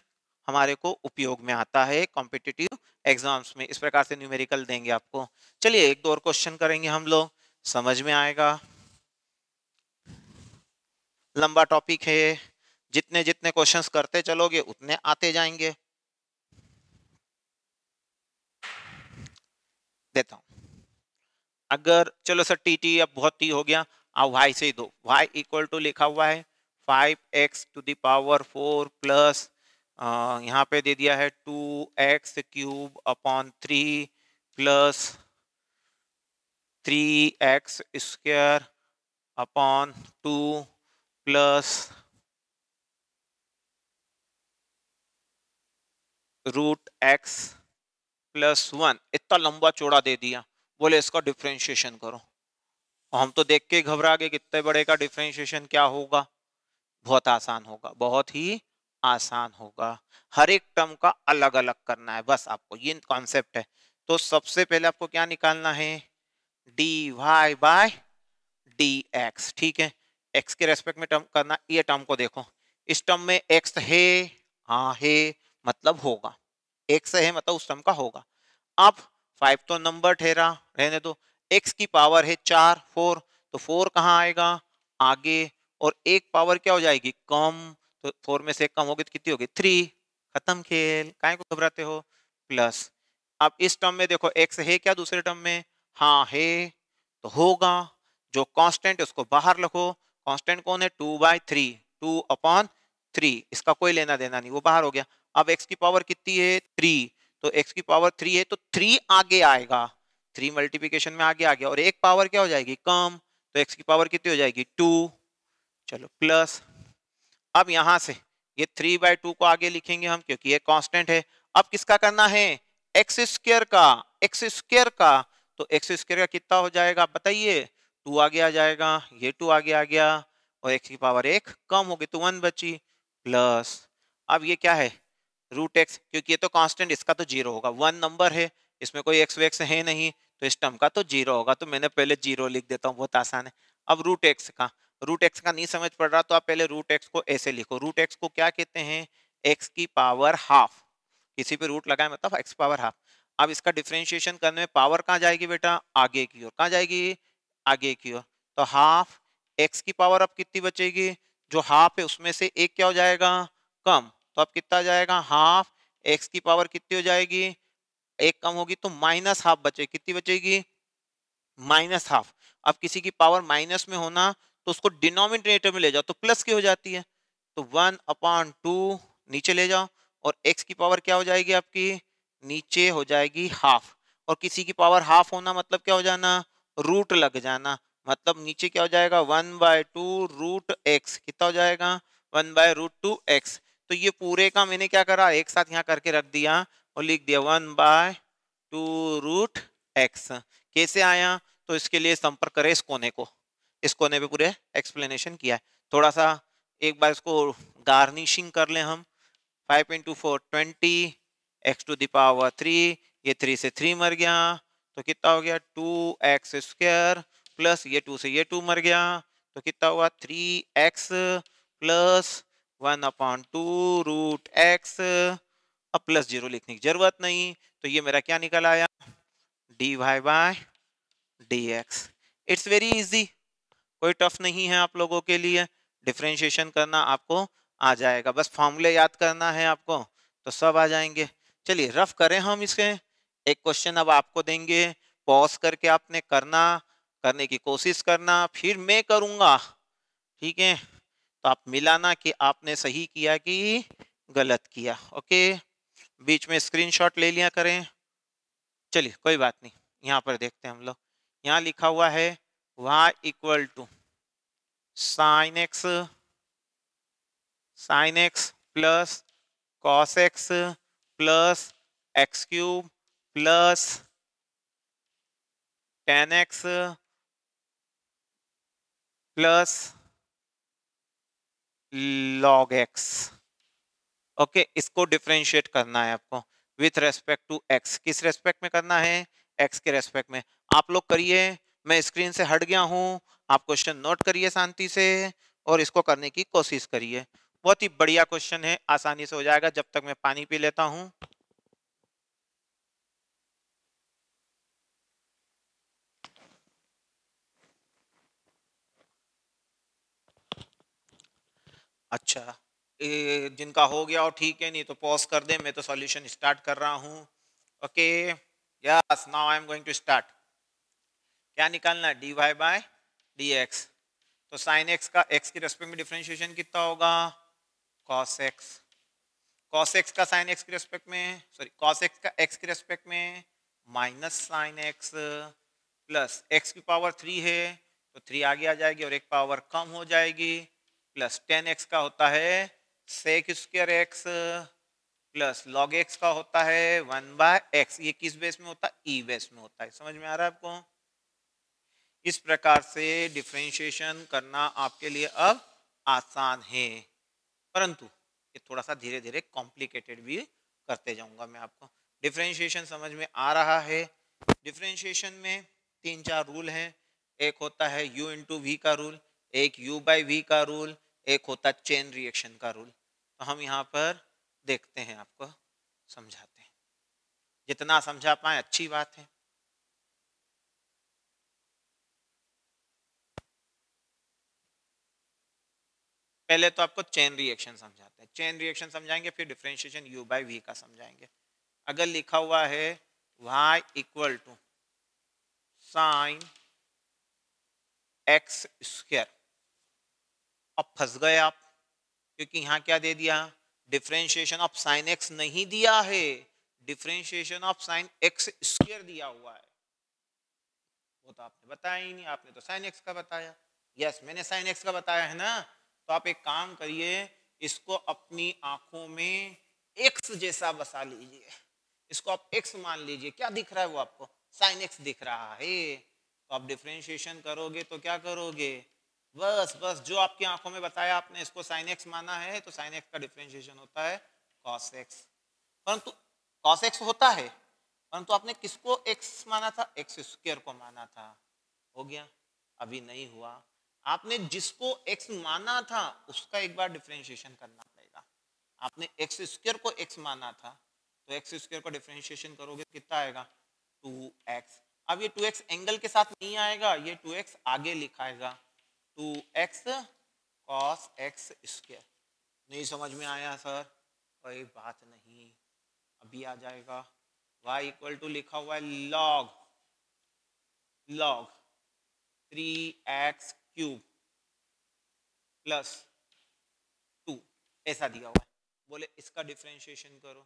A: हमारे को उपयोग में आता है कॉम्पिटिटिव एग्जाम्स में इस प्रकार से न्यूमेरिकल देंगे आपको चलिए एक दो और क्वेश्चन करेंगे हम लोग समझ में आएगा लंबा टॉपिक है जितने जितने क्वेश्चंस करते चलोगे उतने आते जाएंगे देता हूं अगर चलो सर टी टी अब बहुत टी हो गया अब वाई से ही दो वाई इक्वल टू लिखा हुआ है five x to the power four plus यहाँ पे दे दिया है two x cube upon three plus three x square upon two plus root x plus one इतना लंबा चौड़ा दे दिया बोले इसका डिफ्रेंशिएशन करो हम तो देख के घबरा गए कितने बड़े का डिफ्रेंशिएशन क्या होगा बहुत आसान होगा बहुत ही आसान होगा हर एक टर्म का अलग अलग करना है बस आपको ये कॉन्सेप्ट है तो सबसे पहले आपको क्या निकालना है d y by d x ठीक है एक्स के रेस्पेक्ट में टर्म करना ये टर्म को देखो इस टर्म में एक्स है हाँ है मतलब होगा एक्स है मतलब उस टर्म का होगा अब फाइव तो नंबर ठहरा रहने दो एक्स की पावर है चार फोर तो फोर कहाँ आएगा आगे और एक पावर क्या हो जाएगी कम तो फोर में से एक कम होगी तो कितनी होगी थ्री खत्म खेल काय को घबराते हो प्लस अब इस टर्म में देखो एक्स है क्या दूसरे टर्म में हाँ है तो होगा जो कांस्टेंट है उसको बाहर लिखो कांस्टेंट कौन है two by three two upon three इसका कोई लेना देना नहीं वो बाहर हो गया अब एक्स की पावर कितनी है थ्री तो एक्स की पावर थ्री है तो थ्री आगे आएगा थ्री मल्टीप्लीकेशन में आगे आ गया और एक पावर क्या हो जाएगी कम तो एक्स की पावर कितनी हो जाएगी टू चलो प्लस अब यहां से ये थ्री बाय टू को आगे लिखेंगे हम क्योंकि ये कांस्टेंट है अब किसका करना है एक्स स्क्र का एक्स स्क्र का तो एक्स स्क्र का कितना हो जाएगा बताइए टू आगे आ जाएगा ये टू आगे आ गया और एक्स की पावर एक कम हो गई तो वन बची प्लस अब ये क्या है रूट एक्स क्योंकि ये तो कांस्टेंट इसका तो जीरो होगा वन नंबर है इसमें कोई एक्स वेक्स है नहीं तो इस टर्म का तो जीरो होगा तो मैंने पहले जीरो लिख देता हूँ बहुत आसान है अब रूट एक्स का रूट एक्स का नहीं समझ पड़ रहा तो आप पहले रूट एक्स को ऐसे लिखो रूट एक्स को क्या कहते हैं एक्स की पावर हाफ किसी पे रूट लगाए मतलब एक्स पावर हाफ अब इसका डिफ्रेंशिएशन करने में पावर कहाँ जाएगी बेटा आगे की ओर कहाँ जाएगी आगे की ओर तो हाफ एक्स की पावर अब कितनी बचेगी जो हाफ है उसमें से एक क्या हो जाएगा कम तो अब कितना जाएगा हाफ एक्स की पावर कितनी हो जाएगी एक कम होगी तो माइनस हाफ बचे कितनी बचेगी माइनस हाफ अब किसी की पावर माइनस में होना तो उसको डिनोमिनेटर में ले जाओ तो प्लस की हो जाती है तो वन अपॉन टू नीचे ले जाओ और एक्स की पावर क्या हो जाएगी आपकी नीचे हो जाएगी हाफ और किसी की पावर हाफ होना मतलब क्या हो जाना रूट लग जाना मतलब नीचे क्या हो जाएगा one by two root x कितना हो जाएगा one by root two x तो ये पूरे का मैंने क्या करा एक साथ यहाँ करके रख दिया और लिख दिया one by two root x कैसे आया तो इसके लिए संपर्क करें इस कोने को इसको ने भी पूरे एक्सप्लेनेशन किया है थोड़ा सा एक बार इसको गार्निशिंग कर लें हम five into four twenty x to the power three ये थ्री से थ्री मर गया तो कितना हो गया टू एक्स स्क्र प्लस ये टू से ये टू मर गया तो कितना हुआ three x plus one upon two root x अब प्लस जीरो लिखने की जरूरत नहीं तो ये मेरा क्या निकल आया d y by d x it's very easy कोई टफ नहीं है आप लोगों के लिए डिफ्रेंशिएशन करना आपको आ जाएगा बस फॉर्मूले याद करना है आपको तो सब आ जाएंगे चलिए रफ करें हम इसके एक क्वेश्चन अब आपको देंगे पॉज करके आपने करना करने की कोशिश करना फिर मैं करूँगा ठीक है तो आप मिलाना कि आपने सही किया कि गलत किया ओके बीच में स्क्रीनशॉट ले लिया करें चलिए कोई बात नहीं यहाँ पर देखते हैं हम लोग यहाँ लिखा हुआ है y equal to sine x sine x plus cos x plus x cube plus ten x plus log x okay इसको डिफ्रेंशिएट करना है आपको विथ रेस्पेक्ट टू एक्स किस रेस्पेक्ट में करना है एक्स के रेस्पेक्ट में आप लोग करिए मैं स्क्रीन से हट गया हूँ आप क्वेश्चन नोट करिए शांति से और इसको करने की कोशिश करिए बहुत ही बढ़िया क्वेश्चन है आसानी से हो जाएगा जब तक मैं पानी पी लेता हूँ अच्छा ए, जिनका हो गया और ठीक है नहीं तो पॉज कर दें मैं तो सॉल्यूशन स्टार्ट कर रहा हूँ okay yes now I am going to start क्या निकालना d y by d x तो साइन एक्स का एक्स की रेस्पेक्ट में डिफ्रेंशिएशन कितना होगा कॉस एक्स कॉस एक्स का साइन एक्स की रेस्पेक्ट में सॉरी कॉस एक्स का एक्स की रेस्पेक्ट में minus sine x plus x की पावर थ्री है तो थ्री आगे आ जाएगी और एक पावर कम हो जाएगी प्लस टेन एक्स का होता है sec square x plus log x का होता है वन बाय एक्स ये किस बेस में होता है ई e बेस में होता है समझ में आ रहा है आपको इस प्रकार से डिफ्रेंशिएशन करना आपके लिए अब आसान है परंतु ये थोड़ा सा धीरे धीरे कॉम्प्लिकेटेड भी करते जाऊंगा मैं आपको डिफ्रेंशिएशन समझ में आ रहा है डिफ्रेंशिएशन में तीन चार रूल हैं एक होता है यू इंटू वी का रूल एक यू बाई वी का रूल एक होता है चेन रिएक्शन का रूल तो हम यहाँ पर देखते हैं आपको समझाते हैं जितना समझा पाए अच्छी बात है पहले तो आपको चेन रिएक्शन समझाते हैं चेन रिएक्शन समझाएंगे फिर डिफ्रेंशिएशन यू बाई वी का समझाएंगे अगर लिखा हुआ है y equal to sine x square अब फंस गए आप क्योंकि यहाँ क्या दे दिया डिफ्रेंशिएशन ऑफ साइन एक्स नहीं दिया है differentiation of sine x square दिया हुआ है वो तो आपने बताया ही नहीं आपने तो साइन एक्स का बताया यस मैंने साइन एक्स का बताया है ना तो आप एक काम करिए इसको अपनी आंखों में एक्स जैसा बसा लीजिए इसको आप एक्स मान लीजिए क्या दिख रहा है वो आपको साइन एक्स दिख रहा है तो आप डिफ्रेंशिएशन करोगे तो क्या करोगे बस बस जो आपकी आंखों में बताया आपने इसको साइन एक्स माना है तो साइन एक्स का डिफ्रेंशिएशन होता है कॉस एक्स परंतु कॉस एक्स होता है परंतु आपने किसको एक्स माना था एक्स स्क्र को माना था हो गया अभी नहीं हुआ आपने जिसको x माना था उसका एक बार डिफ्रेंशिएशन करना पड़ेगा आपने एक्स स्क्र को x माना था तो एक्स स्क्र का डिफ्रेंशिएशन करोगे कितना आएगा 2x अब ये 2x एंगल के साथ नहीं आएगा ये 2x आगे लिखाएगा 2x कॉस एक्स स्क्र नहीं समझ में आया सर कोई बात नहीं अभी आ जाएगा y इक्वल टू लिखा हुआ है log log 3x cube plus two ऐसा दिया हुआ है बोले इसका डिफ्रेंशिएशन करो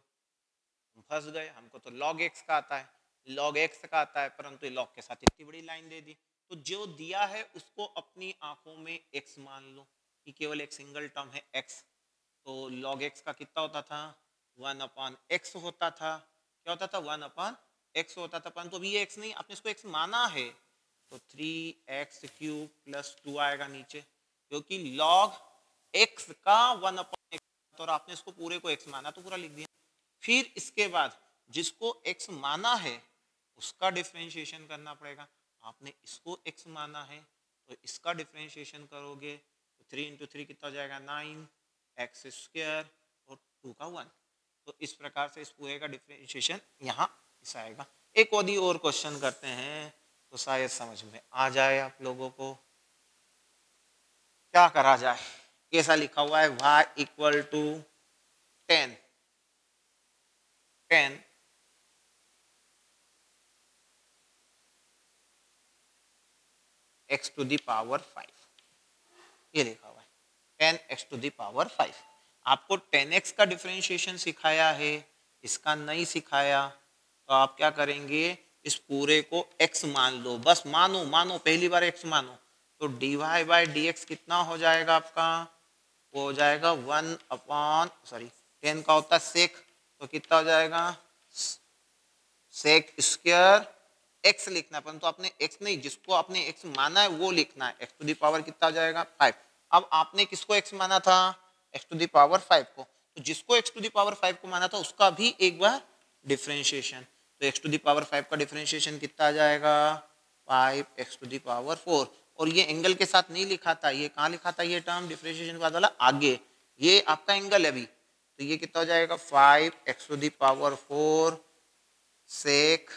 A: हम फंस गए हमको तो लॉग एक्स का आता है लॉग एक्स का आता है परंतु लॉग के साथ इतनी बड़ी लाइन दे दी तो जो दिया है उसको अपनी आंखों में एक्स मान लो कि केवल एक सिंगल टर्म है एक्स तो लॉग एक्स का कितना होता था वन अपॉन एक्स होता था क्या होता था वन अपॉन एक्स होता था परंतु अभी ये एक्स नहीं आपने इसको एक्स माना है तो three x cube plus two आएगा नीचे क्योंकि लॉग एक्स का वन अपॉन एक्स और आपने इसको पूरे को एक्स माना तो पूरा लिख दिया फिर इसके बाद जिसको एक्स माना है उसका डिफ्रेंशिएशन करना पड़ेगा आपने इसको एक्स माना है तो इसका डिफ्रेंशिएशन करोगे तो थ्री इंटू थ्री कितना जाएगा नाइन एक्स स्क्वेयर और टू का वन तो इस प्रकार से इस पूरे का डिफ्रेंशिएशन यहाँ आएगा एक और क्वेश्चन करते हैं तो शायद समझ में आ जाए आप लोगों को क्या करा जाए कैसा लिखा हुआ है y equal to ten ten x to the power five ये लिखा हुआ है ten x to the power five आपको टेन एक्स का डिफ्रेंशिएशन सिखाया है इसका नहीं सिखाया तो आप क्या करेंगे इस पूरे को x मान लो बस मानो मानो पहली बार x मानो तो d y by d x कितना हो जाएगा आपका वो हो जाएगा वन अपॉन सॉरी टेन का होता है सेक तो कितना हो जाएगा सेक स्क्र एक्स लिखना है परंतु तो आपने एक्स नहीं जिसको आपने एक्स माना है वो लिखना है एक्स टू दी पावर कितना हो जाएगा फाइव अब आपने किसको एक्स माना था x to the power five को तो जिसको x to the power five को माना था उसका भी एक बार डिफ्रेंशिएशन तो x to the power five का डिफरेंशिएशन कितना आ जाएगा five x to the power four और ये एंगल के साथ नहीं लिखा था ये कहाँ लिखा था ये टर्म डिफरेंशिएशन के बाद वाला आगे ये आपका एंगल है अभी तो ये कितना हो जाएगा five x to the power four sec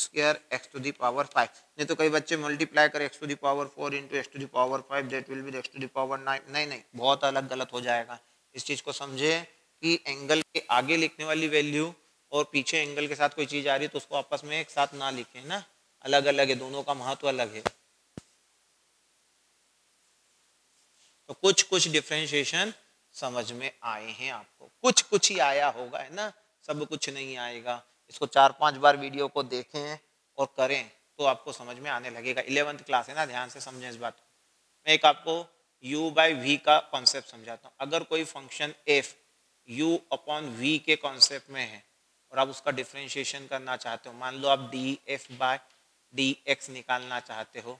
A: square x to the power five नहीं तो कई बच्चे मल्टीप्लाई कर x to the power four into x to the power five that will be x to the power nine नहीं नहीं बहुत अलग गलत हो जाएगा इस चीज़ को समझे कि एंगल के आगे लिखने वाली वैल्यू और पीछे एंगल के साथ कोई चीज़ आ रही है तो उसको आपस में एक साथ ना लिखें ना अलग अलग है दोनों का महत्व अलग है तो कुछ कुछ डिफ्रेंशिएशन समझ में आए हैं आपको कुछ कुछ ही आया होगा है ना सब कुछ नहीं आएगा इसको चार पांच बार वीडियो को देखें और करें तो आपको समझ में आने लगेगा इलेवंथ क्लास है ना ध्यान से समझें इस बात को मैं एक आपको u बाई वी का कॉन्सेप्ट समझाता हूँ अगर कोई function f u upon v के कॉन्सेप्ट में है और आप उसका डिफ्रेंशिएशन करना चाहते हो मान लो आप d f by d x निकालना चाहते हो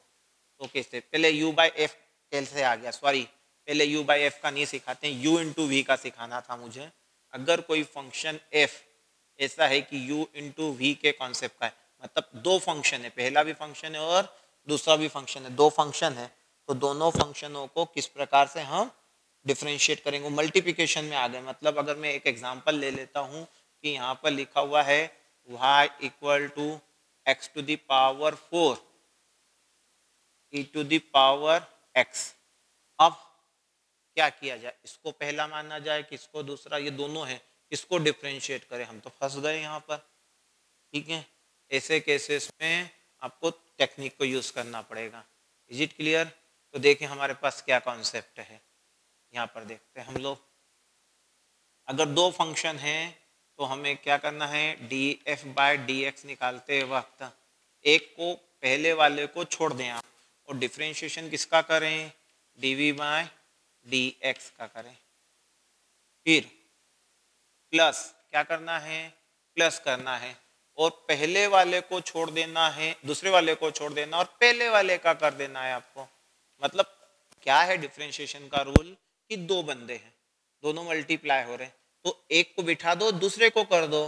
A: तो कैसे पहले यू बाई एफ कैसे आ गया सॉरी पहले यू बाई एफ का नहीं सिखाते हैं यू इंटू वी का सिखाना था मुझे अगर कोई फंक्शन एफ ऐसा है कि यू इंटू वी के कॉन्सेप्ट का है मतलब दो फंक्शन है पहला भी फंक्शन है और दूसरा भी फंक्शन है दो फंक्शन है तो दोनों फंक्शनों को किस प्रकार से हम डिफ्रेंशिएट करेंगे मल्टीप्लिकेशन में आ गए मतलब अगर मैं एक एग्जांपल ले लेता हूँ कि यहाँ पर लिखा हुआ है y equal to x to the power four e to the power x अब क्या किया जाए इसको पहला माना जाए किसको दूसरा ये दोनों है इसको डिफ्रेंशिएट करें हम तो फंस गए यहाँ पर ठीक है ऐसे केसेस में आपको टेक्निक को यूज़ करना पड़ेगा इज इट क्लियर तो देखें हमारे पास क्या कॉन्सेप्ट है यहाँ पर देखते हैं हम लोग अगर दो फंक्शन हैं तो हमें क्या करना है d f by d x निकालते वक्त एक को पहले वाले को छोड़ दें आप और डिफ्रेंशिएशन किसका करें d v by d x का करें फिर प्लस क्या करना है प्लस करना है और पहले वाले को छोड़ देना है दूसरे वाले को छोड़ देना और पहले वाले का कर देना है आपको मतलब क्या है डिफ्रेंशिएशन का रूल कि दो बंदे हैं दोनों मल्टीप्लाई हो रहे हैं तो एक को बिठा दो दूसरे को कर दो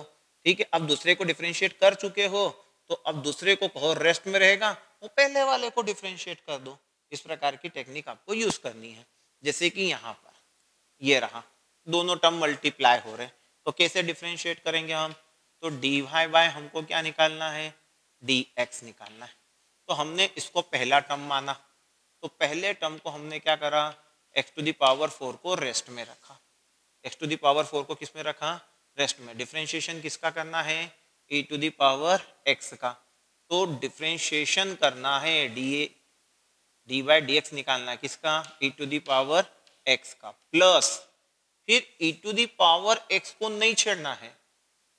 A: ठीक है अब दूसरे को डिफ्रेंशिएट कर चुके हो तो अब दूसरे को कहो रेस्ट में रहेगा वो तो पहले वाले को डिफ्रेंशिएट कर दो इस प्रकार की टेक्निक आपको यूज करनी है जैसे कि यहाँ पर ये रहा दोनों टर्म मल्टीप्लाई हो रहे हैं तो कैसे डिफ्रेंशिएट करेंगे हम तो डी वाई बाय हमको क्या निकालना है डी एक्स निकालना है तो हमने इसको पहला टर्म माना तो पहले टर्म को हमने क्या करा एक्स टू दावर फोर को रेस्ट में रखा एक्स टू दावर फोर को किस में रखा रेस्ट में डिफ्रेंशिएशन किसका करना है ई टू दावर एक्स का तो डिफ्रेंशिएशन करना है d a d by d x निकालना है किसका ई टू दावर एक्स का प्लस फिर ई टू दावर एक्स को नहीं छेड़ना है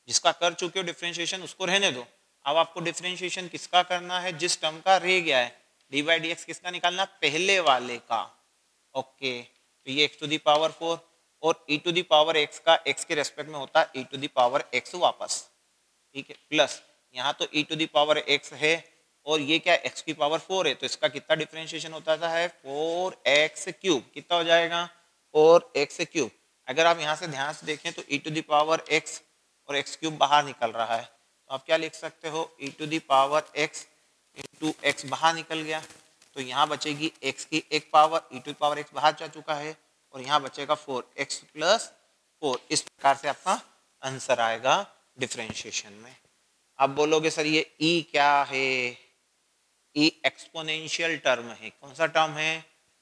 A: जिसका कर चुके हो डिफ्रेंशिएशन उसको रहने दो अब आपको डिफ्रेंशिएशन किसका करना है जिस टर्म का रह गया है डी बाई डी एक्स किसका निकालना पहले वाले का ओके तो ये एक्स टू दावर फोर और e to the power x का x के रेस्पेक्ट में होता है e to the power x वापस ठीक है प्लस यहाँ तो e to the power x है और ये क्या x की पावर फोर है तो इसका कितना डिफ्रेंशिएशन होता था है फोर एक्स क्यूब कितना हो जाएगा फोर एक्स क्यूब अगर आप यहाँ से ध्यान से देखें तो e to the power x और एक्स क्यूब बाहर निकल रहा है तो आप क्या लिख सकते हो e to the power x into x बाहर निकल गया तो यहाँ बचेगी एक्स की एक power e to power x बाहर जा चुका है और यहाँ बचेगा फोर एक्स प्लस फोर इस प्रकार से आपका आंसर आएगा डिफ्रेंशिएशन में आप बोलोगे सर ये ई e क्या है ई e एक्सपोनेंशियल टर्म है कौन सा टर्म है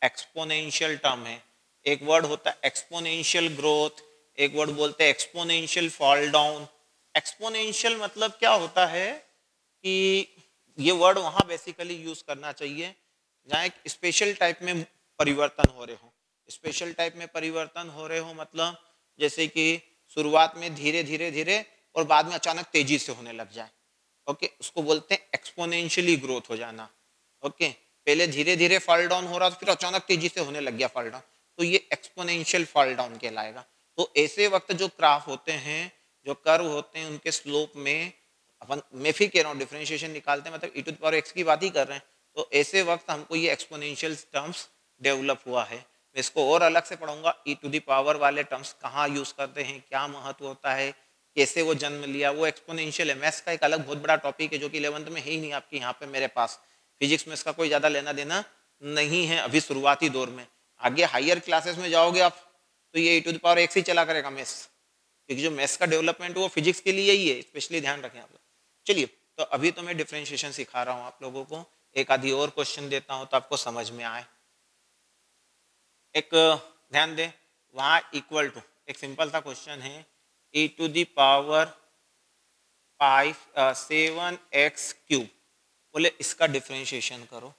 A: एक्सपोनेंशियल टर्म है एक वर्ड होता है एक्सपोनेंशियल ग्रोथ एक वर्ड बोलते हैं एक्सपोनेंशियल फॉल डाउन एक्सपोनेंशियल मतलब क्या होता है कि ये वर्ड वहाँ बेसिकली यूज करना चाहिए जहाँ एक स्पेशल टाइप में परिवर्तन हो रहे हो स्पेशल टाइप में परिवर्तन हो रहे हो मतलब जैसे कि शुरुआत में धीरे धीरे धीरे और बाद में अचानक तेजी से होने लग जाए ओके उसको बोलते हैं एक्सपोनेंशियली ग्रोथ हो जाना ओके पहले धीरे धीरे फॉल डाउन हो रहा था फिर अचानक तेजी से होने लग गया फॉल डाउन तो ये एक्सपोनेंशियल फॉल डाउन कहलाएगा तो ऐसे वक्त जो क्राफ होते हैं जो कर्व होते हैं उनके स्लोप में अपन मैं फिर कह रहा हूँ डिफ्रेंशिएशन निकालते हैं मतलब ई टू पावर एक्स की बात ही कर रहे हैं तो ऐसे वक्त हमको ये एक्सपोनेंशियल टर्म्स डेवलप हुआ है मैं इसको और अलग से पढ़ूंगा ई टू दी पावर वाले टर्म्स कहाँ यूज़ करते हैं क्या महत्व होता है कैसे वो जन्म लिया वो एक्सपोनेंशियल है मैथ्स का एक अलग बहुत बड़ा टॉपिक है जो कि इलेवंथ में है ही नहीं आपके यहाँ पे मेरे पास फिजिक्स में इसका कोई ज़्यादा लेना देना नहीं है अभी शुरुआती दौर में आगे हायर क्लासेस में जाओगे आप तो ये e to the power x ही चला करेगा मैथ्स क्योंकि जो मैथ्स का डेवलपमेंट वो फिजिक्स के लिए ही है स्पेशली ध्यान रखें आप लोग चलिए तो अभी तो मैं डिफ्रेंशिएशन सिखा रहा हूँ आप लोगों को एक आधी और क्वेश्चन देता हूँ तो आपको समझ में आए एक ध्यान दें वहाँ इक्वल टू एक सिंपल सा क्वेश्चन है e to the power five seven x cube बोले इसका डिफ्रेंशिएशन करो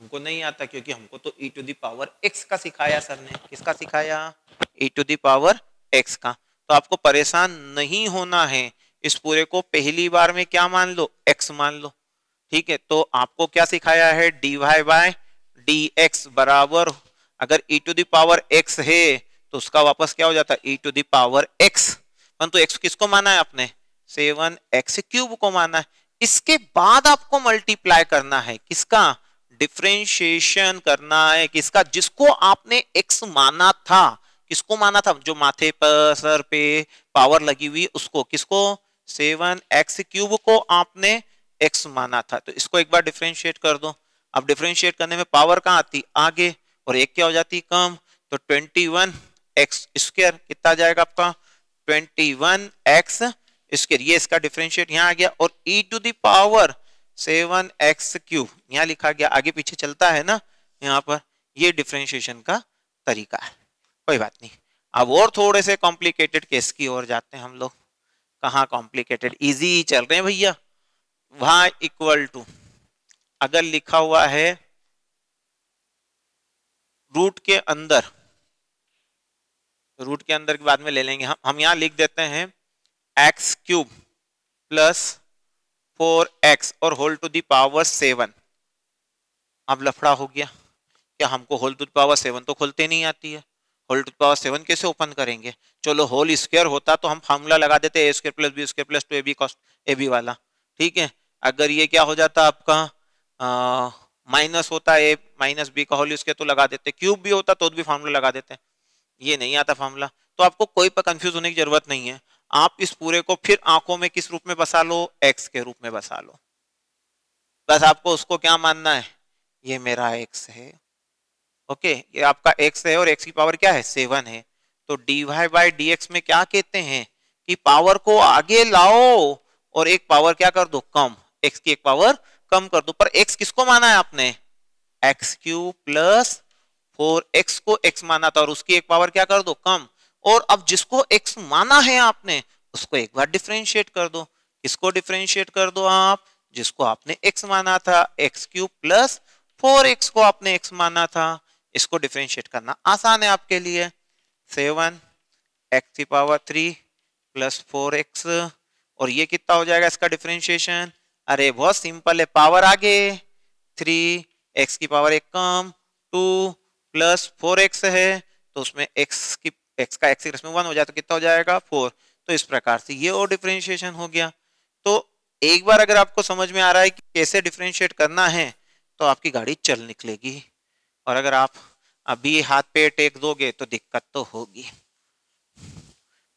A: हमको नहीं आता क्योंकि हमको तो e to the power x का सिखाया सर ने किसका सिखाया e to the power x का तो आपको परेशान नहीं होना है इस पूरे को पहली बार में क्या मान लो एक्स मान लो ठीक है तो आपको क्या सिखाया है d y by d x बराबर अगर ई टू दावर एक्स है तो उसका वापस क्या हो जाता है ई टू दावर एक्स परंतु एक्स किसको माना है आपने सेवन एक्स क्यूब को माना है इसके बाद आपको मल्टीप्लाई करना है किसका डिफ्रेंशिएशन करना है किसका जिसको आपने एक्स माना था किसको माना था जो माथे पर सर पे पावर लगी हुई उसको किसको सेवन एक्स क्यूब को आपने एक्स माना था तो इसको एक बार डिफ्रेंशिएट कर दो अब डिफ्रेंशिएट करने में पावर कहाँ आती आगे और एक क्या हो जाती कम तो ट्वेंटी वन एक्स स्क्र कितना जाएगा आपका ट्वेंटी वन एक्स स्क्र ये इसका डिफ्रेंशिएट यहाँ आ गया और e to the power seven x cube यहाँ लिखा गया आगे पीछे चलता है ना यहाँ पर ये डिफ्रेंशिएशन का तरीका है कोई बात नहीं अब और थोड़े से कॉम्प्लिकेटेड केस की ओर जाते हैं हम लोग कहाँ कॉम्प्लिकेटेड इजी चल रहे हैं भैया वहाँ इक्वल टू अगर लिखा हुआ है रूट के अंदर रूट के अंदर के बाद में ले लेंगे हम हम यहां लिख देते हैं x cube plus four x और होल टू दावर सेवन अब लफड़ा हो गया क्या हमको होल टू दावर सेवन तो खोलते नहीं आती है होल टू दावर सेवन कैसे ओपन करेंगे चलो होल स्क्वायर होता तो हम फार्मूला लगा देते a square plus b square plus two a b cos a b वाला ठीक है अगर ये क्या हो जाता आपका माइनस होता है ए माइनस बी का होल उसके तो लगा देते क्यूब भी होता तो भी फार्मूला लगा देते ये नहीं आता फार्मूला तो आपको कोई पर कंफ्यूज होने की जरूरत नहीं है आप इस पूरे को फिर आंखों में किस रूप में बसा लो एक्स के रूप में बसा लो बस आपको उसको क्या मानना है ये मेरा एक्स है ओके ये आपका एक्स है और एक्स की पावर क्या है सेवन है तो d y by d x में क्या कहते हैं कि पावर को आगे लाओ और एक पावर क्या कर दो कम एक्स की एक पावर कम कर दो पर एक्स किसको माना है आपने x cube plus four x को एक्स माना था और उसकी एक पावर क्या कर दो कम और अब जिसको एक्स माना है आपने उसको एक बार डिफ्रेंशिएट कर दो किसको डिफ्रेंशिएट कर दो आप जिसको आपने एक्स माना था x cube plus four x को आपने एक्स माना था इसको डिफ्रेंशिएट करना आसान है आपके लिए सेवन एक्स की power three plus four x और ये कितना हो जाएगा इसका डिफ्रेंशिएशन अरे बहुत सिंपल है पावर आगे थ्री एक्स की पावर एक कम टू प्लस फोर एक्स है तो उसमें एक्स की एक्स का एक्स में वन हो जाए तो कितना हो जाएगा फोर तो इस प्रकार से ये और डिफ्रेंशिएशन हो गया तो एक बार अगर आपको समझ में आ रहा है कि कैसे डिफ्रेंशिएट करना है तो आपकी गाड़ी चल निकलेगी और अगर आप अभी हाथ पे टेक दोगे तो दिक्कत तो होगी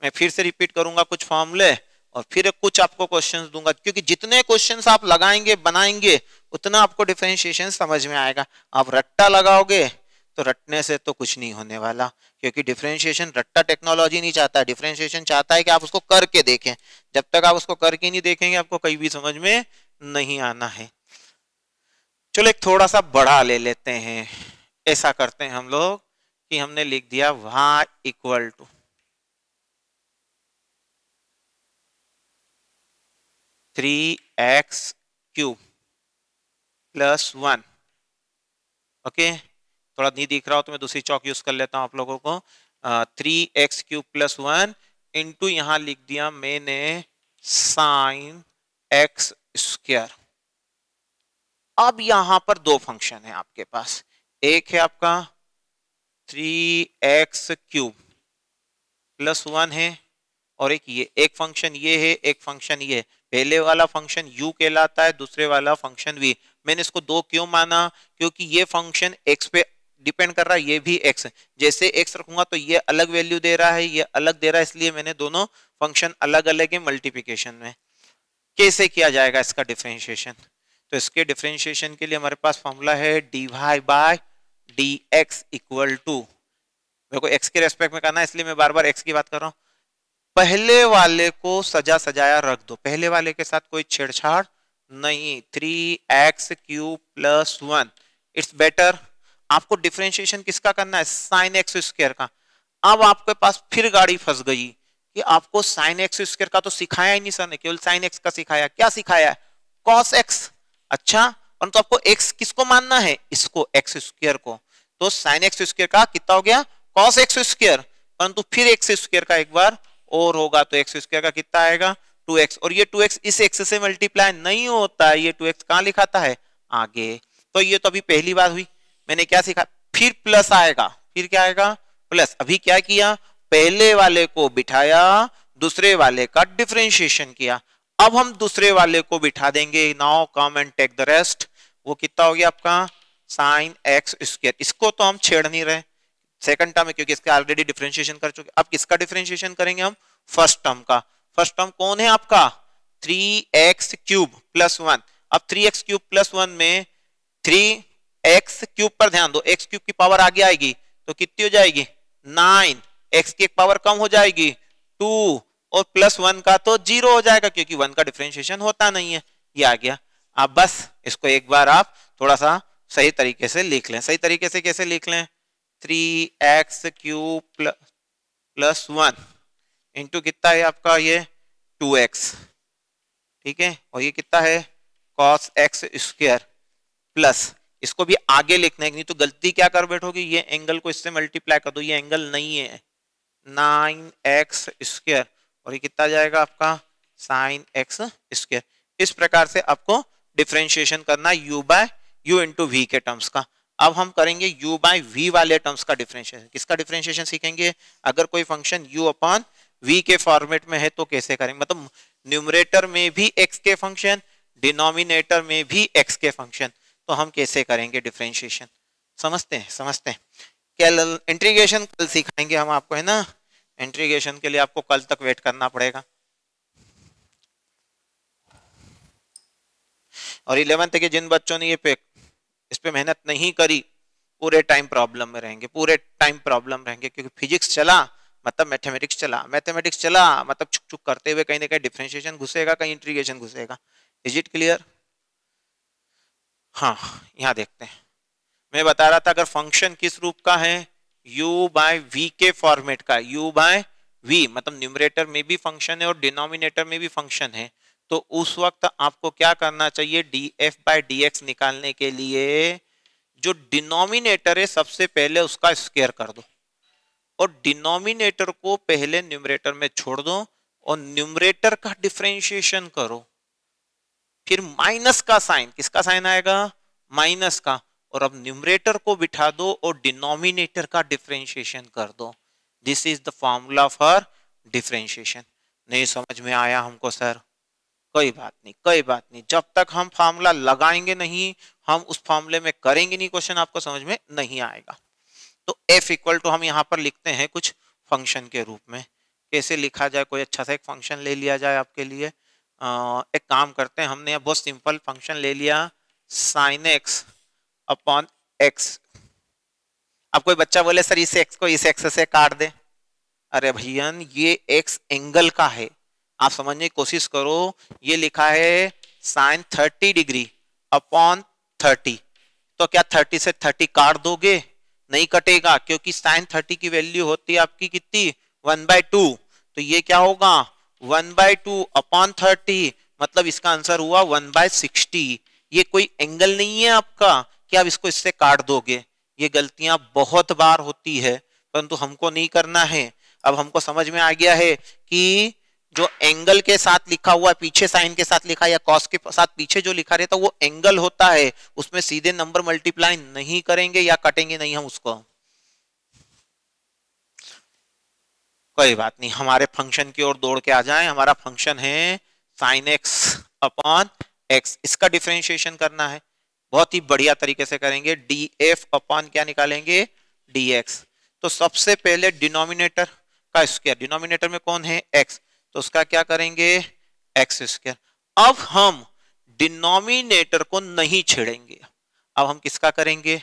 A: मैं फिर से रिपीट करूंगा कुछ फॉर्मूले और फिर कुछ आपको क्वेश्चंस दूंगा क्योंकि जितने क्वेश्चंस आप लगाएंगे बनाएंगे उतना आपको डिफ्रेंशिएशन समझ में आएगा आप रट्टा लगाओगे तो रटने से तो कुछ नहीं होने वाला क्योंकि डिफ्रेंशिएशन रट्टा टेक्नोलॉजी नहीं चाहता है डिफ्रेंशिएशन चाहता है कि आप उसको करके देखें जब तक आप उसको करके नहीं देखेंगे आपको कहीं भी समझ में नहीं आना है चलो एक थोड़ा सा बढ़ा ले लेते हैं ऐसा करते हैं हम लोग कि हमने लिख दिया y equal to three x cube plus one okay थोड़ा नहीं दिख रहा हो तो मैं दूसरी चौक यूज कर लेता हूं आप लोगों को three x cube plus one into यहां लिख दिया मैंने साइन एक्स स्क्वायर अब यहां पर दो फंक्शन है आपके पास एक है आपका three x cube plus one है और एक ये एक फंक्शन ये है एक फंक्शन ये है पहले वाला फंक्शन u कहलाता है दूसरे वाला फंक्शन v मैंने इसको दो क्यों माना क्योंकि ये फंक्शन x पे डिपेंड कर रहा है ये भी x जैसे x रखूंगा तो ये अलग वैल्यू दे रहा है ये अलग दे रहा है इसलिए मैंने दोनों फंक्शन अलग अलग है मल्टीप्लिकेशन में कैसे किया जाएगा इसका डिफ्रेंशिएशन तो इसके डिफ्रेंशिएशन के लिए हमारे पास फॉर्मूला है d y by d x equal to मेरे को एक्स के रेस्पेक्ट में करना है इसलिए मैं बार बार एक्स की बात कर रहा हूँ पहले वाले को सजा सजाया रख दो पहले वाले के साथ कोई छेड़छाड़ नहीं three x cube plus one it's better आपको डिफ्रेंशिएशन किसका करना है साइन एक्स स्क्र का अब आपके पास फिर गाड़ी फंस गई कि आपको साइन एक्स स्क्र का तो सिखाया ही नहीं सर ने केवल साइन एक्स का सिखाया क्या सिखाया है कॉस एक्स अच्छा और तो आपको एक्स किसको मानना है इसको एक्स स्क्र को तो साइन एक्स स्क्र का कितना हो गया कॉस एक्स स्क्र परंतु फिर एक्स स्क्र का एक बार और होगा तो एक्स स्क्वायर का कितना आएगा 2x और ये 2x इस x से मल्टीप्लाई नहीं होता है ये 2x कहाँ लिखाता है आगे तो ये तो अभी पहली बात हुई मैंने क्या सीखा फिर प्लस आएगा फिर क्या आएगा प्लस अभी क्या किया पहले वाले को बिठाया दूसरे वाले का डिफ्रेंशिएशन किया अब हम दूसरे वाले को बिठा देंगे now come and take the rest वो कितना हो गया आपका साइन एक्स स्क्र इसको तो हम छेड़ नहीं रहे सेकंड टर्म है क्योंकि इसका ऑलरेडी डिफरेंशिएशन कर चुके अब किसका डिफ्रेंशिएशन करेंगे हम फर्स्ट टर्म का फर्स्ट टर्म कौन है आपका three x cube plus one अब three x cube plus one में थ्री एक्स क्यूब पर ध्यान दो एक्स क्यूब की पावर आगे आएगी तो कितनी हो जाएगी नाइन एक्स की एक पावर कम हो जाएगी टू और प्लस वन का तो जीरो हो जाएगा क्योंकि वन का डिफ्रेंशिएशन होता नहीं है ये आ गया आप बस इसको एक बार आप थोड़ा सा सही तरीके से लिख लें सही तरीके से कैसे लिख लें three x cube plus one into कितना है आपका ये टू एक्स ठीक है और ये कितना है कॉस एक्स स्क्वेयर प्लस इसको भी आगे लिखना है नहीं तो गलती क्या कर बैठोगे ये एंगल को इससे मल्टीप्लाई कर दो ये एंगल नहीं है नाइन एक्स स्क्वेयर और ये कितना जाएगा आपका साइन एक्स स्क्वेयर इस प्रकार से आपको डिफ्रेंशिएशन करना u by u into v के टर्म्स का अब हम करेंगे u बाई वी वाले टर्म्स का डिफरेंशिएशन किसका डिफरेंशिएशन सीखेंगे अगर कोई फंक्शन u अपॉन v के फॉर्मेट में है तो कैसे करेंगे मतलब न्यूमरेटर में भी x के फंक्शन डिनोमिनेटर में भी x के फंक्शन तो हम कैसे करेंगे डिफरेंशिएशन समझते हैं समझते हैं कल इंट्रीगेशन कल सिखाएंगे हम आपको है ना इंट्रीगेशन के लिए आपको कल तक वेट करना पड़ेगा और इलेवेंथ के जिन बच्चों ने ये इस पर मेहनत नहीं करी पूरे टाइम प्रॉब्लम में रहेंगे पूरे टाइम प्रॉब्लम रहेंगे क्योंकि फिजिक्स चला मतलब मैथमेटिक्स चला मैथमेटिक्स चला मतलब चुक चुक करते हुए कहीं ना कहीं डिफ्रेंशिएशन घुसेगा कहीं इंट्रीगेशन घुसेगा इज इट क्लियर हाँ यहाँ देखते हैं मैं बता रहा था अगर फंक्शन किस रूप का है u बाय वी के फॉर्मेट का u बाय वी मतलब न्यूमरेटर में भी फंक्शन है और डिनोमिनेटर में भी फंक्शन है तो उस वक्त आपको क्या करना चाहिए d f by d x निकालने के लिए जो डिनोमिनेटर है सबसे पहले उसका स्क्वेयर कर दो और डिनोमिनेटर को पहले न्यूमरेटर में छोड़ दो और न्यूमरेटर का डिफ्रेंशिएशन करो फिर माइनस का साइन किसका साइन आएगा माइनस का और अब न्यूमरेटर को बिठा दो और डिनोमिनेटर का डिफ्रेंशिएशन कर दो this is the formula for differentiation नहीं समझ में आया हमको सर कोई बात नहीं कोई बात नहीं जब तक हम फार्मूला लगाएंगे नहीं हम उस फार्मूले में करेंगे नहीं क्वेश्चन आपको समझ में नहीं आएगा तो एफ इक्वल टू हम यहाँ पर लिखते हैं कुछ फंक्शन के रूप में कैसे लिखा जाए कोई अच्छा सा एक फंक्शन ले लिया जाए आपके लिए आ, एक काम करते हैं हमने बहुत सिंपल फंक्शन ले लिया साइन एक्स अपॉन एक्स अब कोई बच्चा बोले सर इस एक्स को इस एक्स से काट दे अरे भैया ये एक्स एंगल का है आप समझने की कोशिश करो ये लिखा है sine thirty degree upon thirty तो क्या थर्टी से थर्टी काट दोगे नहीं कटेगा क्योंकि साइन थर्टी की वैल्यू होती है आपकी कितनी वन बाय टू तो ये क्या होगा one by two upon thirty मतलब इसका आंसर हुआ वन बाय सिक्सटी ये कोई एंगल नहीं है आपका कि आप इसको इससे काट दोगे ये गलतियां बहुत बार होती है परंतु हमको नहीं करना है अब हमको समझ में आ गया है कि जो एंगल के साथ लिखा हुआ है पीछे साइन के साथ लिखा या कॉस के साथ पीछे जो लिखा रहता तो है वो एंगल होता है उसमें सीधे नंबर मल्टीप्लाई नहीं करेंगे या कटेंगे नहीं हम उसको कोई बात नहीं हमारे फंक्शन की ओर दौड़ के आ जाए हमारा फंक्शन है साइन एक्स अपॉन एक्स इसका डिफ्रेंशिएशन करना है बहुत ही बढ़िया तरीके से करेंगे डी एफ अपॉन क्या निकालेंगे डी एक्स तो सबसे पहले डिनोमिनेटर का स्क्वायर डिनोमिनेटर में कौन है एक्स तो उसका क्या करेंगे एक्स स्क्र अब हम डिनोमिनेटर को नहीं छेड़ेंगे अब हम किसका करेंगे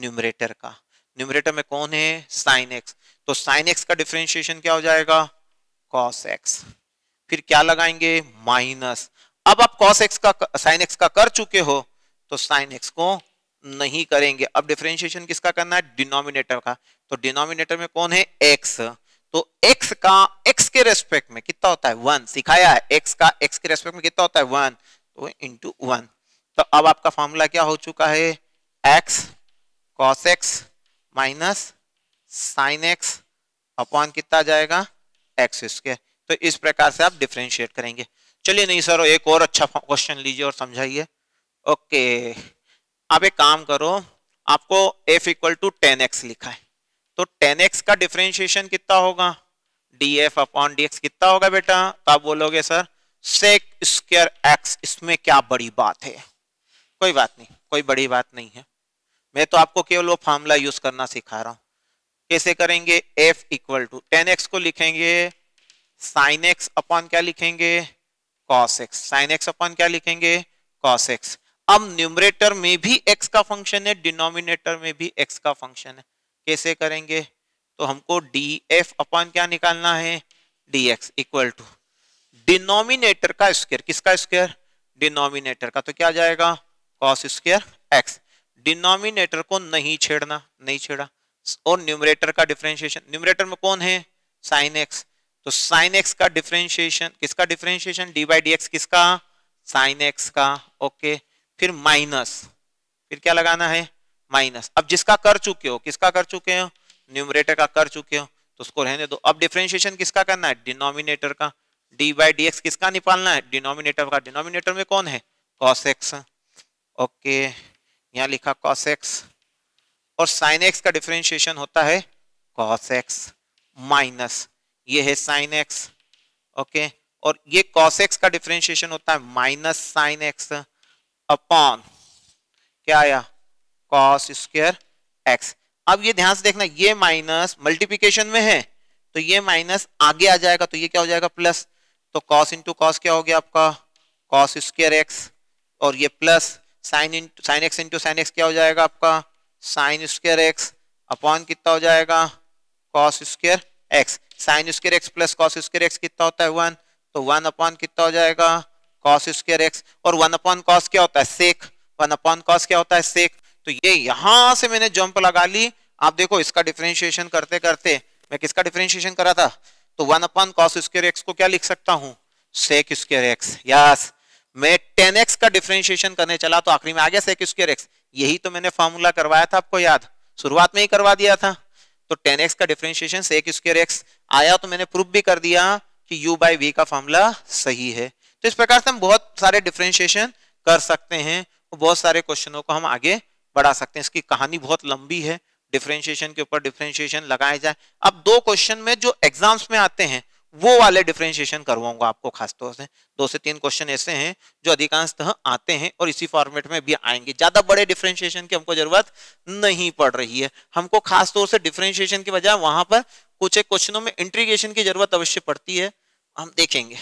A: न्यूमरेटर का न्यूमरेटर में कौन है साइन एक्स तो साइन एक्स का डिफ्रेंशिएशन क्या हो जाएगा कॉस एक्स फिर क्या लगाएंगे माइनस अब आप कॉस एक्स का साइन एक्स का कर चुके हो तो साइन एक्स को नहीं करेंगे अब डिफ्रेंशिएशन किसका करना है डिनोमिनेटर का तो डिनोमिनेटर में कौन है एक्स तो x का x के रेस्पेक्ट में कितना होता है वन सिखाया है x का x के रेस्पेक्ट में कितना होता है वन तो इंटू वन तो अब आपका फॉर्मूला क्या हो चुका है x cos x minus sine x upon कितना जाएगा एक्स स्क्र तो इस प्रकार से आप डिफ्रेंशिएट करेंगे चलिए नहीं सर एक और अच्छा क्वेश्चन लीजिए और समझाइए ओके आप एक काम करो आपको f equal to ten x लिखा है तो टेन एक्स का डिफ्रेंशिएशन कितना होगा d f upon d x कितना होगा बेटा तो आप बोलोगे सर सेक स्क्र एक्स इसमें क्या बड़ी बात है कोई बात नहीं कोई बड़ी बात नहीं है मैं तो आपको केवल वो फार्मूला यूज करना सिखा रहा हूँ कैसे करेंगे f equal to ten x को लिखेंगे साइन एक्स अपॉन क्या लिखेंगे cos x sine x upon क्या लिखेंगे कॉस एक्स अब न्यूमरेटर में भी एक्स का फंक्शन है डिनोमिनेटर में भी एक्स का फंक्शन है कैसे करेंगे तो हमको डी एफ अपॉन क्या निकालना है d x equal to denominator का स्क्वेयर किसका स्क्वेयर डिनोमिनेटर का तो क्या जाएगा कॉस स्क्वेयर एक्स डिनोमिनेटर को नहीं छेड़ना नहीं छेड़ा और न्यूमरेटर का डिफ्रेंशिएशन न्यूमरेटर में कौन है साइन एक्स तो साइन एक्स का डिफ्रेंशिएशन किसका differentiation d by d x किसका साइन एक्स का ओके फिर माइनस फिर क्या लगाना है माइनस अब जिसका कर चुके हो किसका कर चुके हो न्यूमरेटर का कर चुके हो तो उसको रहने दो अब डिफ्रेंशिएशन किसका करना है डिनोमिनेटर का डी बाई डी एक्स किसका निकालना है डिनोमिनेटर का डिनोमिनेटर में कौन है कॉस एक्स ओके यहाँ लिखा कॉस एक्स और साइन एक्स का डिफ्रेंशिएशन होता है कॉस एक्स माइनस ये है साइन एक्स ओके और ये कॉस एक्स का डिफ्रेंशिएशन होता है माइनस साइन एक्स अपॉन क्या आया कॉस स्क्वेयर एक्स अब ये ध्यान से देखना ये माइनस मल्टीप्लीकेशन में है तो ये माइनस आगे आ जाएगा तो ये क्या हो जाएगा प्लस तो कॉस इंटू कॉस क्या हो गया आपका कॉस स्क्र एक्स और ये plus sine into sine x into sine x क्या हो जाएगा आपका साइन स्क्र एक्स अपॉन कितना हो जाएगा cos square x sine square x plus cos square x कितना होता है वन तो वन अपॉन कितना हो जाएगा कॉस स्क्र एक्स और वन अपॉन कॉस क्या होता है सेक वन अपॉन कॉस क्या होता है सेक तो ये यहां से मैंने जंप लगा ली आप देखो इसका डिफरेंशिएशन करते करते मैं किसका डिफ्रेंशिएशन करा था तो one upon cos square x को क्या लिख सकता हूं सेक स्क्र एक्स यस मैं टेन एक्स का डिफरेंशिएशन करने चला तो आखिरी में आ गया सेक स्क्र एक्स यही तो मैंने फॉर्मूला करवाया था आपको याद शुरुआत में ही करवा दिया था तो टेन एक्स का डिफरेंशिएशन सेक स्क्र एक्स आया तो मैंने प्रूफ भी कर दिया कि यू बाई वी का फॉर्मूला सही है तो इस प्रकार से हम बहुत सारे डिफ्रेंशिएशन कर सकते हैं बहुत सारे क्वेश्चनों को हम आगे बढ़ा सकते हैं इसकी कहानी बहुत लंबी है डिफ्रेंशिएशन के ऊपर डिफ्रेंशिएशन लगाया जाए अब दो क्वेश्चन में जो एग्जाम्स में आते हैं वो वाले डिफ्रेंशिएशन करवाऊंगा आपको खासतौर से दो से तीन क्वेश्चन ऐसे हैं जो अधिकांशतः आते हैं और इसी फॉर्मेट में भी आएंगे ज्यादा बड़े डिफ्रेंशिएशन की हमको जरूरत नहीं पड़ रही है हमको खासतौर से डिफ्रेंशिएशन की बजाय वहां पर कुछ एक क्वेश्चनों में इंट्रीगेशन की जरूरत अवश्य पड़ती है हम देखेंगे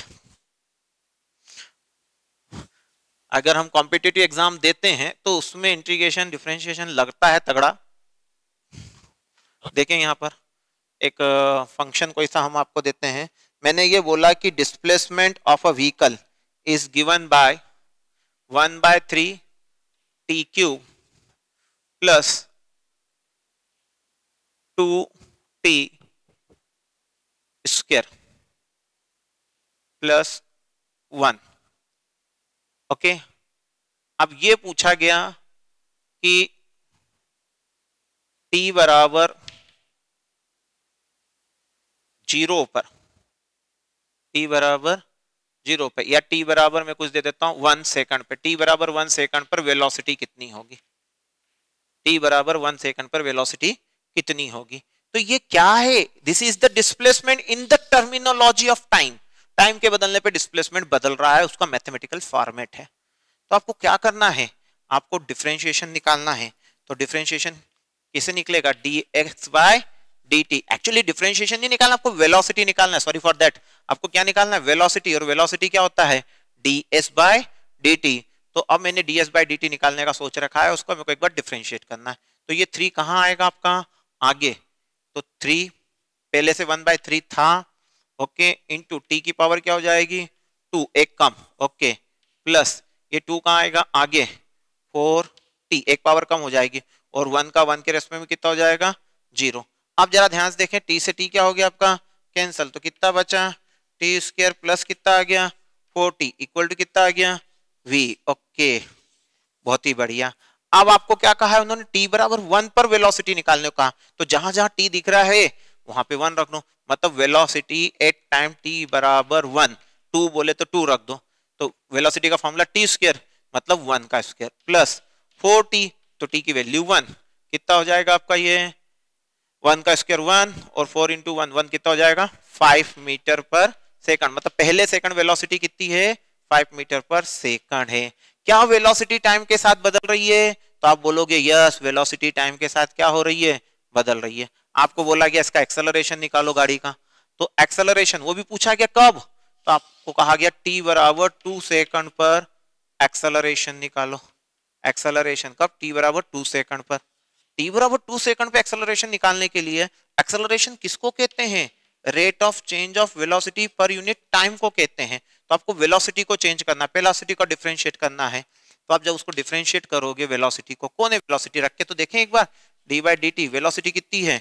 A: अगर हम कॉम्पिटेटिव एग्जाम देते हैं तो उसमें इंटीग्रेशन डिफ्रेंशिएशन लगता है तगड़ा देखें यहाँ पर एक फंक्शन कोई सा हम आपको देते हैं मैंने ये बोला कि displacement of a vehicle is given by one by three t cube plus two t square plus one okay अब ये पूछा गया कि टी बराबर जीरो पर टी बराबर जीरो पर या टी बराबर मैं कुछ दे देता हूं वन सेकंड पे टी बराबर वन सेकंड पर वेलोसिटी कितनी होगी टी बराबर वन सेकंड पर वेलोसिटी कितनी होगी तो ये क्या है this is the displacement in the terminology of time time के बदलने पे डिस्प्लेसमेंट बदल रहा है उसका मैथमेटिकल फॉर्मेट है तो आपको क्या करना है आपको डिफ्रेंशिएशन निकालना है तो डिफ्रेंशिएशन कैसे निकलेगा d x by d t actually differentiation नहीं निकालना आपको वेलोसिटी निकालना है सॉरी फॉर दैट आपको क्या निकालना है वेलोसिटी और वेलोसिटी क्या होता है d s by d t तो अब मैंने d s by d t निकालने का सोच रखा है उसको मेरे को एक बार डिफ्रेंशिएट करना है तो ये थ्री कहाँ आएगा आपका आगे तो थ्री पहले से वन बाय थ्री था ओके इंटू टी की पावर क्या हो जाएगी टू एक कम ओके प्लस ये टू कहाँ आएगा आगे फोर टी एक पावर कम हो जाएगी और वन का वन के रेस्ट में कितना हो जाएगा जीरो अब जरा ध्यान से देखें टी से टी क्या हो गया आपका कैंसिल तो कितना बचा टी स्क्र प्लस कितना आ गया फोर टी इक्वल टू कितना आ गया वी ओके बहुत ही बढ़िया अब आपको क्या कहा है उन्होंने टी बराबर वन पर वेलोसिटी निकालने को कहा तो जहां जहां टी दिख रहा है वहां पे वन रख दो मतलब वेलोसिटी एट टाइम टी बराबर वन टू बोले तो टू रख दो तो वेलोसिटी का फॉर्मूला टी स्क्र मतलब वन का स्क्र प्लस फोर टी तो टी की वैल्यू वन कितना हो जाएगा आपका ये वन का स्क्र वन और फोर इंटू वन वन कितना हो जाएगा फाइव मीटर पर सेकंड मतलब पहले सेकंड वेलोसिटी कितनी है फाइव मीटर पर सेकंड है क्या वेलोसिटी टाइम के साथ बदल रही है तो आप बोलोगे यस वेलोसिटी टाइम के साथ क्या हो रही है बदल रही है आपको बोला गया इसका एक्सेलरेशन निकालो गाड़ी का तो एक्सेलरेशन वो भी पूछा गया कब तो आपको कहा गया टी बराबर टू सेकंड पर एक्सेलरेशन निकालो एक्सेलरेशन कब टी बराबर टू सेकंड पर टी बराबर टू सेकंड पर एक्सेलरेशन निकालने के लिए एक्सेलरेशन किसको कहते हैं rate of change of velocity पर यूनिट टाइम को कहते हैं तो आपको वेलोसिटी को चेंज करना वेलोसिटी को डिफरेंशिएट करना है तो आप जब उसको डिफरेंशिएट करोगे वेलोसिटी को कौन है वेलोसिटी रख के तो देखें एक बार डी बाई डी वेलोसिटी कितनी है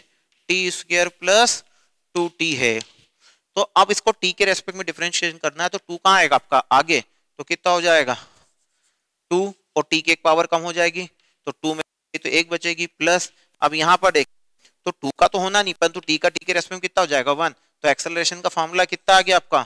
A: t square plus two t है तो अब इसको t के रेस्पेक्ट में डिफरेंशिएशन करना है तो टू कहाँ आएगा आपका आगे तो कितना हो जाएगा टू और t के एक पावर कम हो जाएगी तो टू में तो एक बचेगी प्लस अब यहाँ पर देख तो टू का तो होना नहीं परंतु तो टी का टी के रेस्पेक्ट में कितना हो जाएगा वन तो एक्सेलरेशन का फॉर्मूला कितना आ गया आपका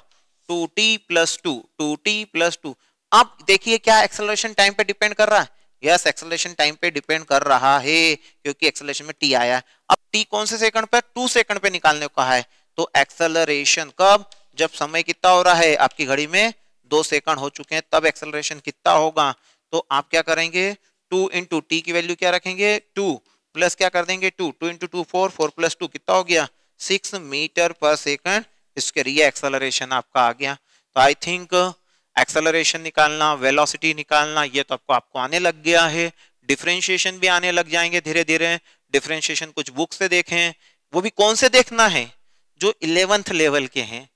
A: 2t t plus two two t plus two अब देखिए क्या एक्सेलरेशन टाइम पे डिपेंड कर रहा है यस एक्सेलरेशन टाइम पे डिपेंड कर रहा है क्योंकि एक्सेलरेशन में टी आया है अब टी कौन से सेकंड पे टू सेकंड पे निकालने को कहा है तो एक्सेलरेशन कब जब समय कितना हो रहा है आपकी घड़ी में दो सेकंड हो चुके हैं तब एक्सेलरेशन कितना होगा तो आप क्या करेंगे टू इंटू टी की वैल्यू क्या रखेंगे टू प्लस क्या कर देंगे two two into two four four plus two कितना हो गया सिक्स मीटर पर सेकंड इसके लिए एक्सेलरेशन आपका आ गया तो आई थिंक एक्सेलरेशन निकालना वेलोसिटी निकालना ये तो आपको आपको आने लग गया है डिफ्रेंशिएशन भी आने लग जाएंगे धीरे धीरे डिफ्रेंशिएशन कुछ बुक से देखें वो भी कौन से देखना है जो इलेवेंथ लेवल के हैं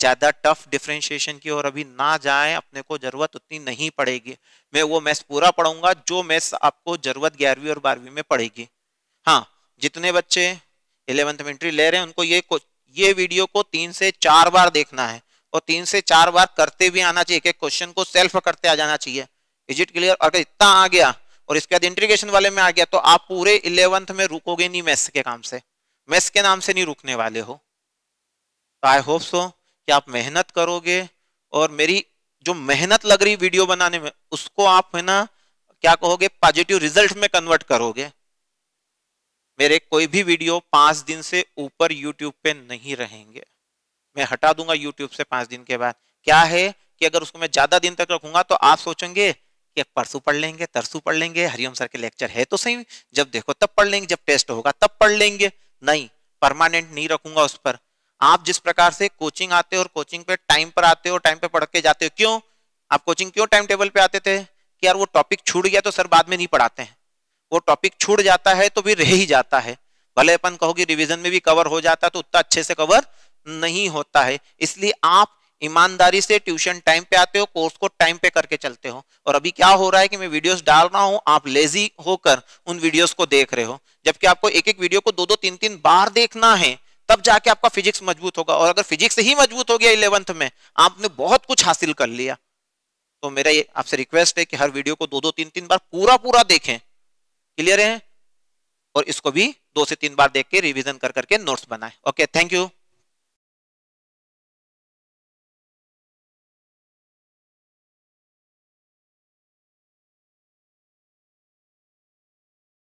A: ज़्यादा टफ डिफ्रेंशिएशन की और अभी ना जाए अपने को ज़रूरत उतनी नहीं पड़ेगी मैं वो मैथ्स पूरा पढ़ूंगा जो मैथ्स आपको ज़रूरत ग्यारहवीं और बारहवीं में पड़ेगी हाँ जितने बच्चे इलेवंथ में एंट्री ले रहे हैं उनको ये ये वीडियो को तीन से चार बार देखना है और तीन से चार बार करते भी आना चाहिए एक एक क्वेश्चन को सेल्फ करते आ जाना चाहिए इज इट क्लियर अगर इतना आ गया और इसके बाद इंटीग्रेशन वाले में आ गया तो आप पूरे इलेवंथ में रुकोगे नहीं मैथ्स के काम से मैथ्स के नाम से नहीं रुकने वाले हो तो आई होप सो कि आप मेहनत करोगे और मेरी जो मेहनत लग रही वीडियो बनाने में उसको आप है ना क्या कहोगे पॉजिटिव रिजल्ट में कन्वर्ट करोगे मेरे कोई भी वीडियो पांच दिन से ऊपर यूट्यूब पे नहीं रहेंगे मैं हटा दूंगा यूट्यूब से पांच दिन के बाद क्या है कि अगर उसको मैं ज़्यादा दिन तक रखूंगा तो आप सोचेंगे कि परसों पढ़ लेंगे तरसू पढ़ लेंगे हरिओम सर के लेक्चर है तो सही जब देखो तब पढ़ लेंगे जब टेस्ट होगा तब पढ़ लेंगे नहीं परमानेंट नहीं रखूंगा उस पर आप जिस प्रकार से कोचिंग आते हो और कोचिंग पे टाइम पर आते हो टाइम पे पढ़ के जाते हो क्यों आप कोचिंग क्यों टाइम टेबल पे आते थे कि यार वो टॉपिक छूट गया तो सर बाद में नहीं पढ़ाते हैं वो टॉपिक छूट जाता है तो भी रह ही जाता है भले अपन कहोगे रिवीजन में भी कवर हो जाता है तो उतना अच्छे से कवर नहीं होता है इसलिए आप ईमानदारी से ट्यूशन टाइम पे आते हो कोर्स को टाइम पे करके चलते हो और अभी क्या हो रहा है कि मैं वीडियोस डाल रहा हूँ आप लेजी होकर उन वीडियोस को देख रहे हो जबकि आपको एक एक वीडियो को दो दो तीन तीन बार देखना है तब जाके आपका फिजिक्स मजबूत होगा और अगर फिजिक्स ही मजबूत हो गया इलेवंथ में आपने बहुत कुछ हासिल कर लिया तो मेरा ये आपसे रिक्वेस्ट है कि हर वीडियो को दो दो तीन तीन बार पूरा पूरा देखें क्लियर है और इसको भी दो से तीन बार देख के रिविजन कर करके नोट्स बनाए ओके थैंक यू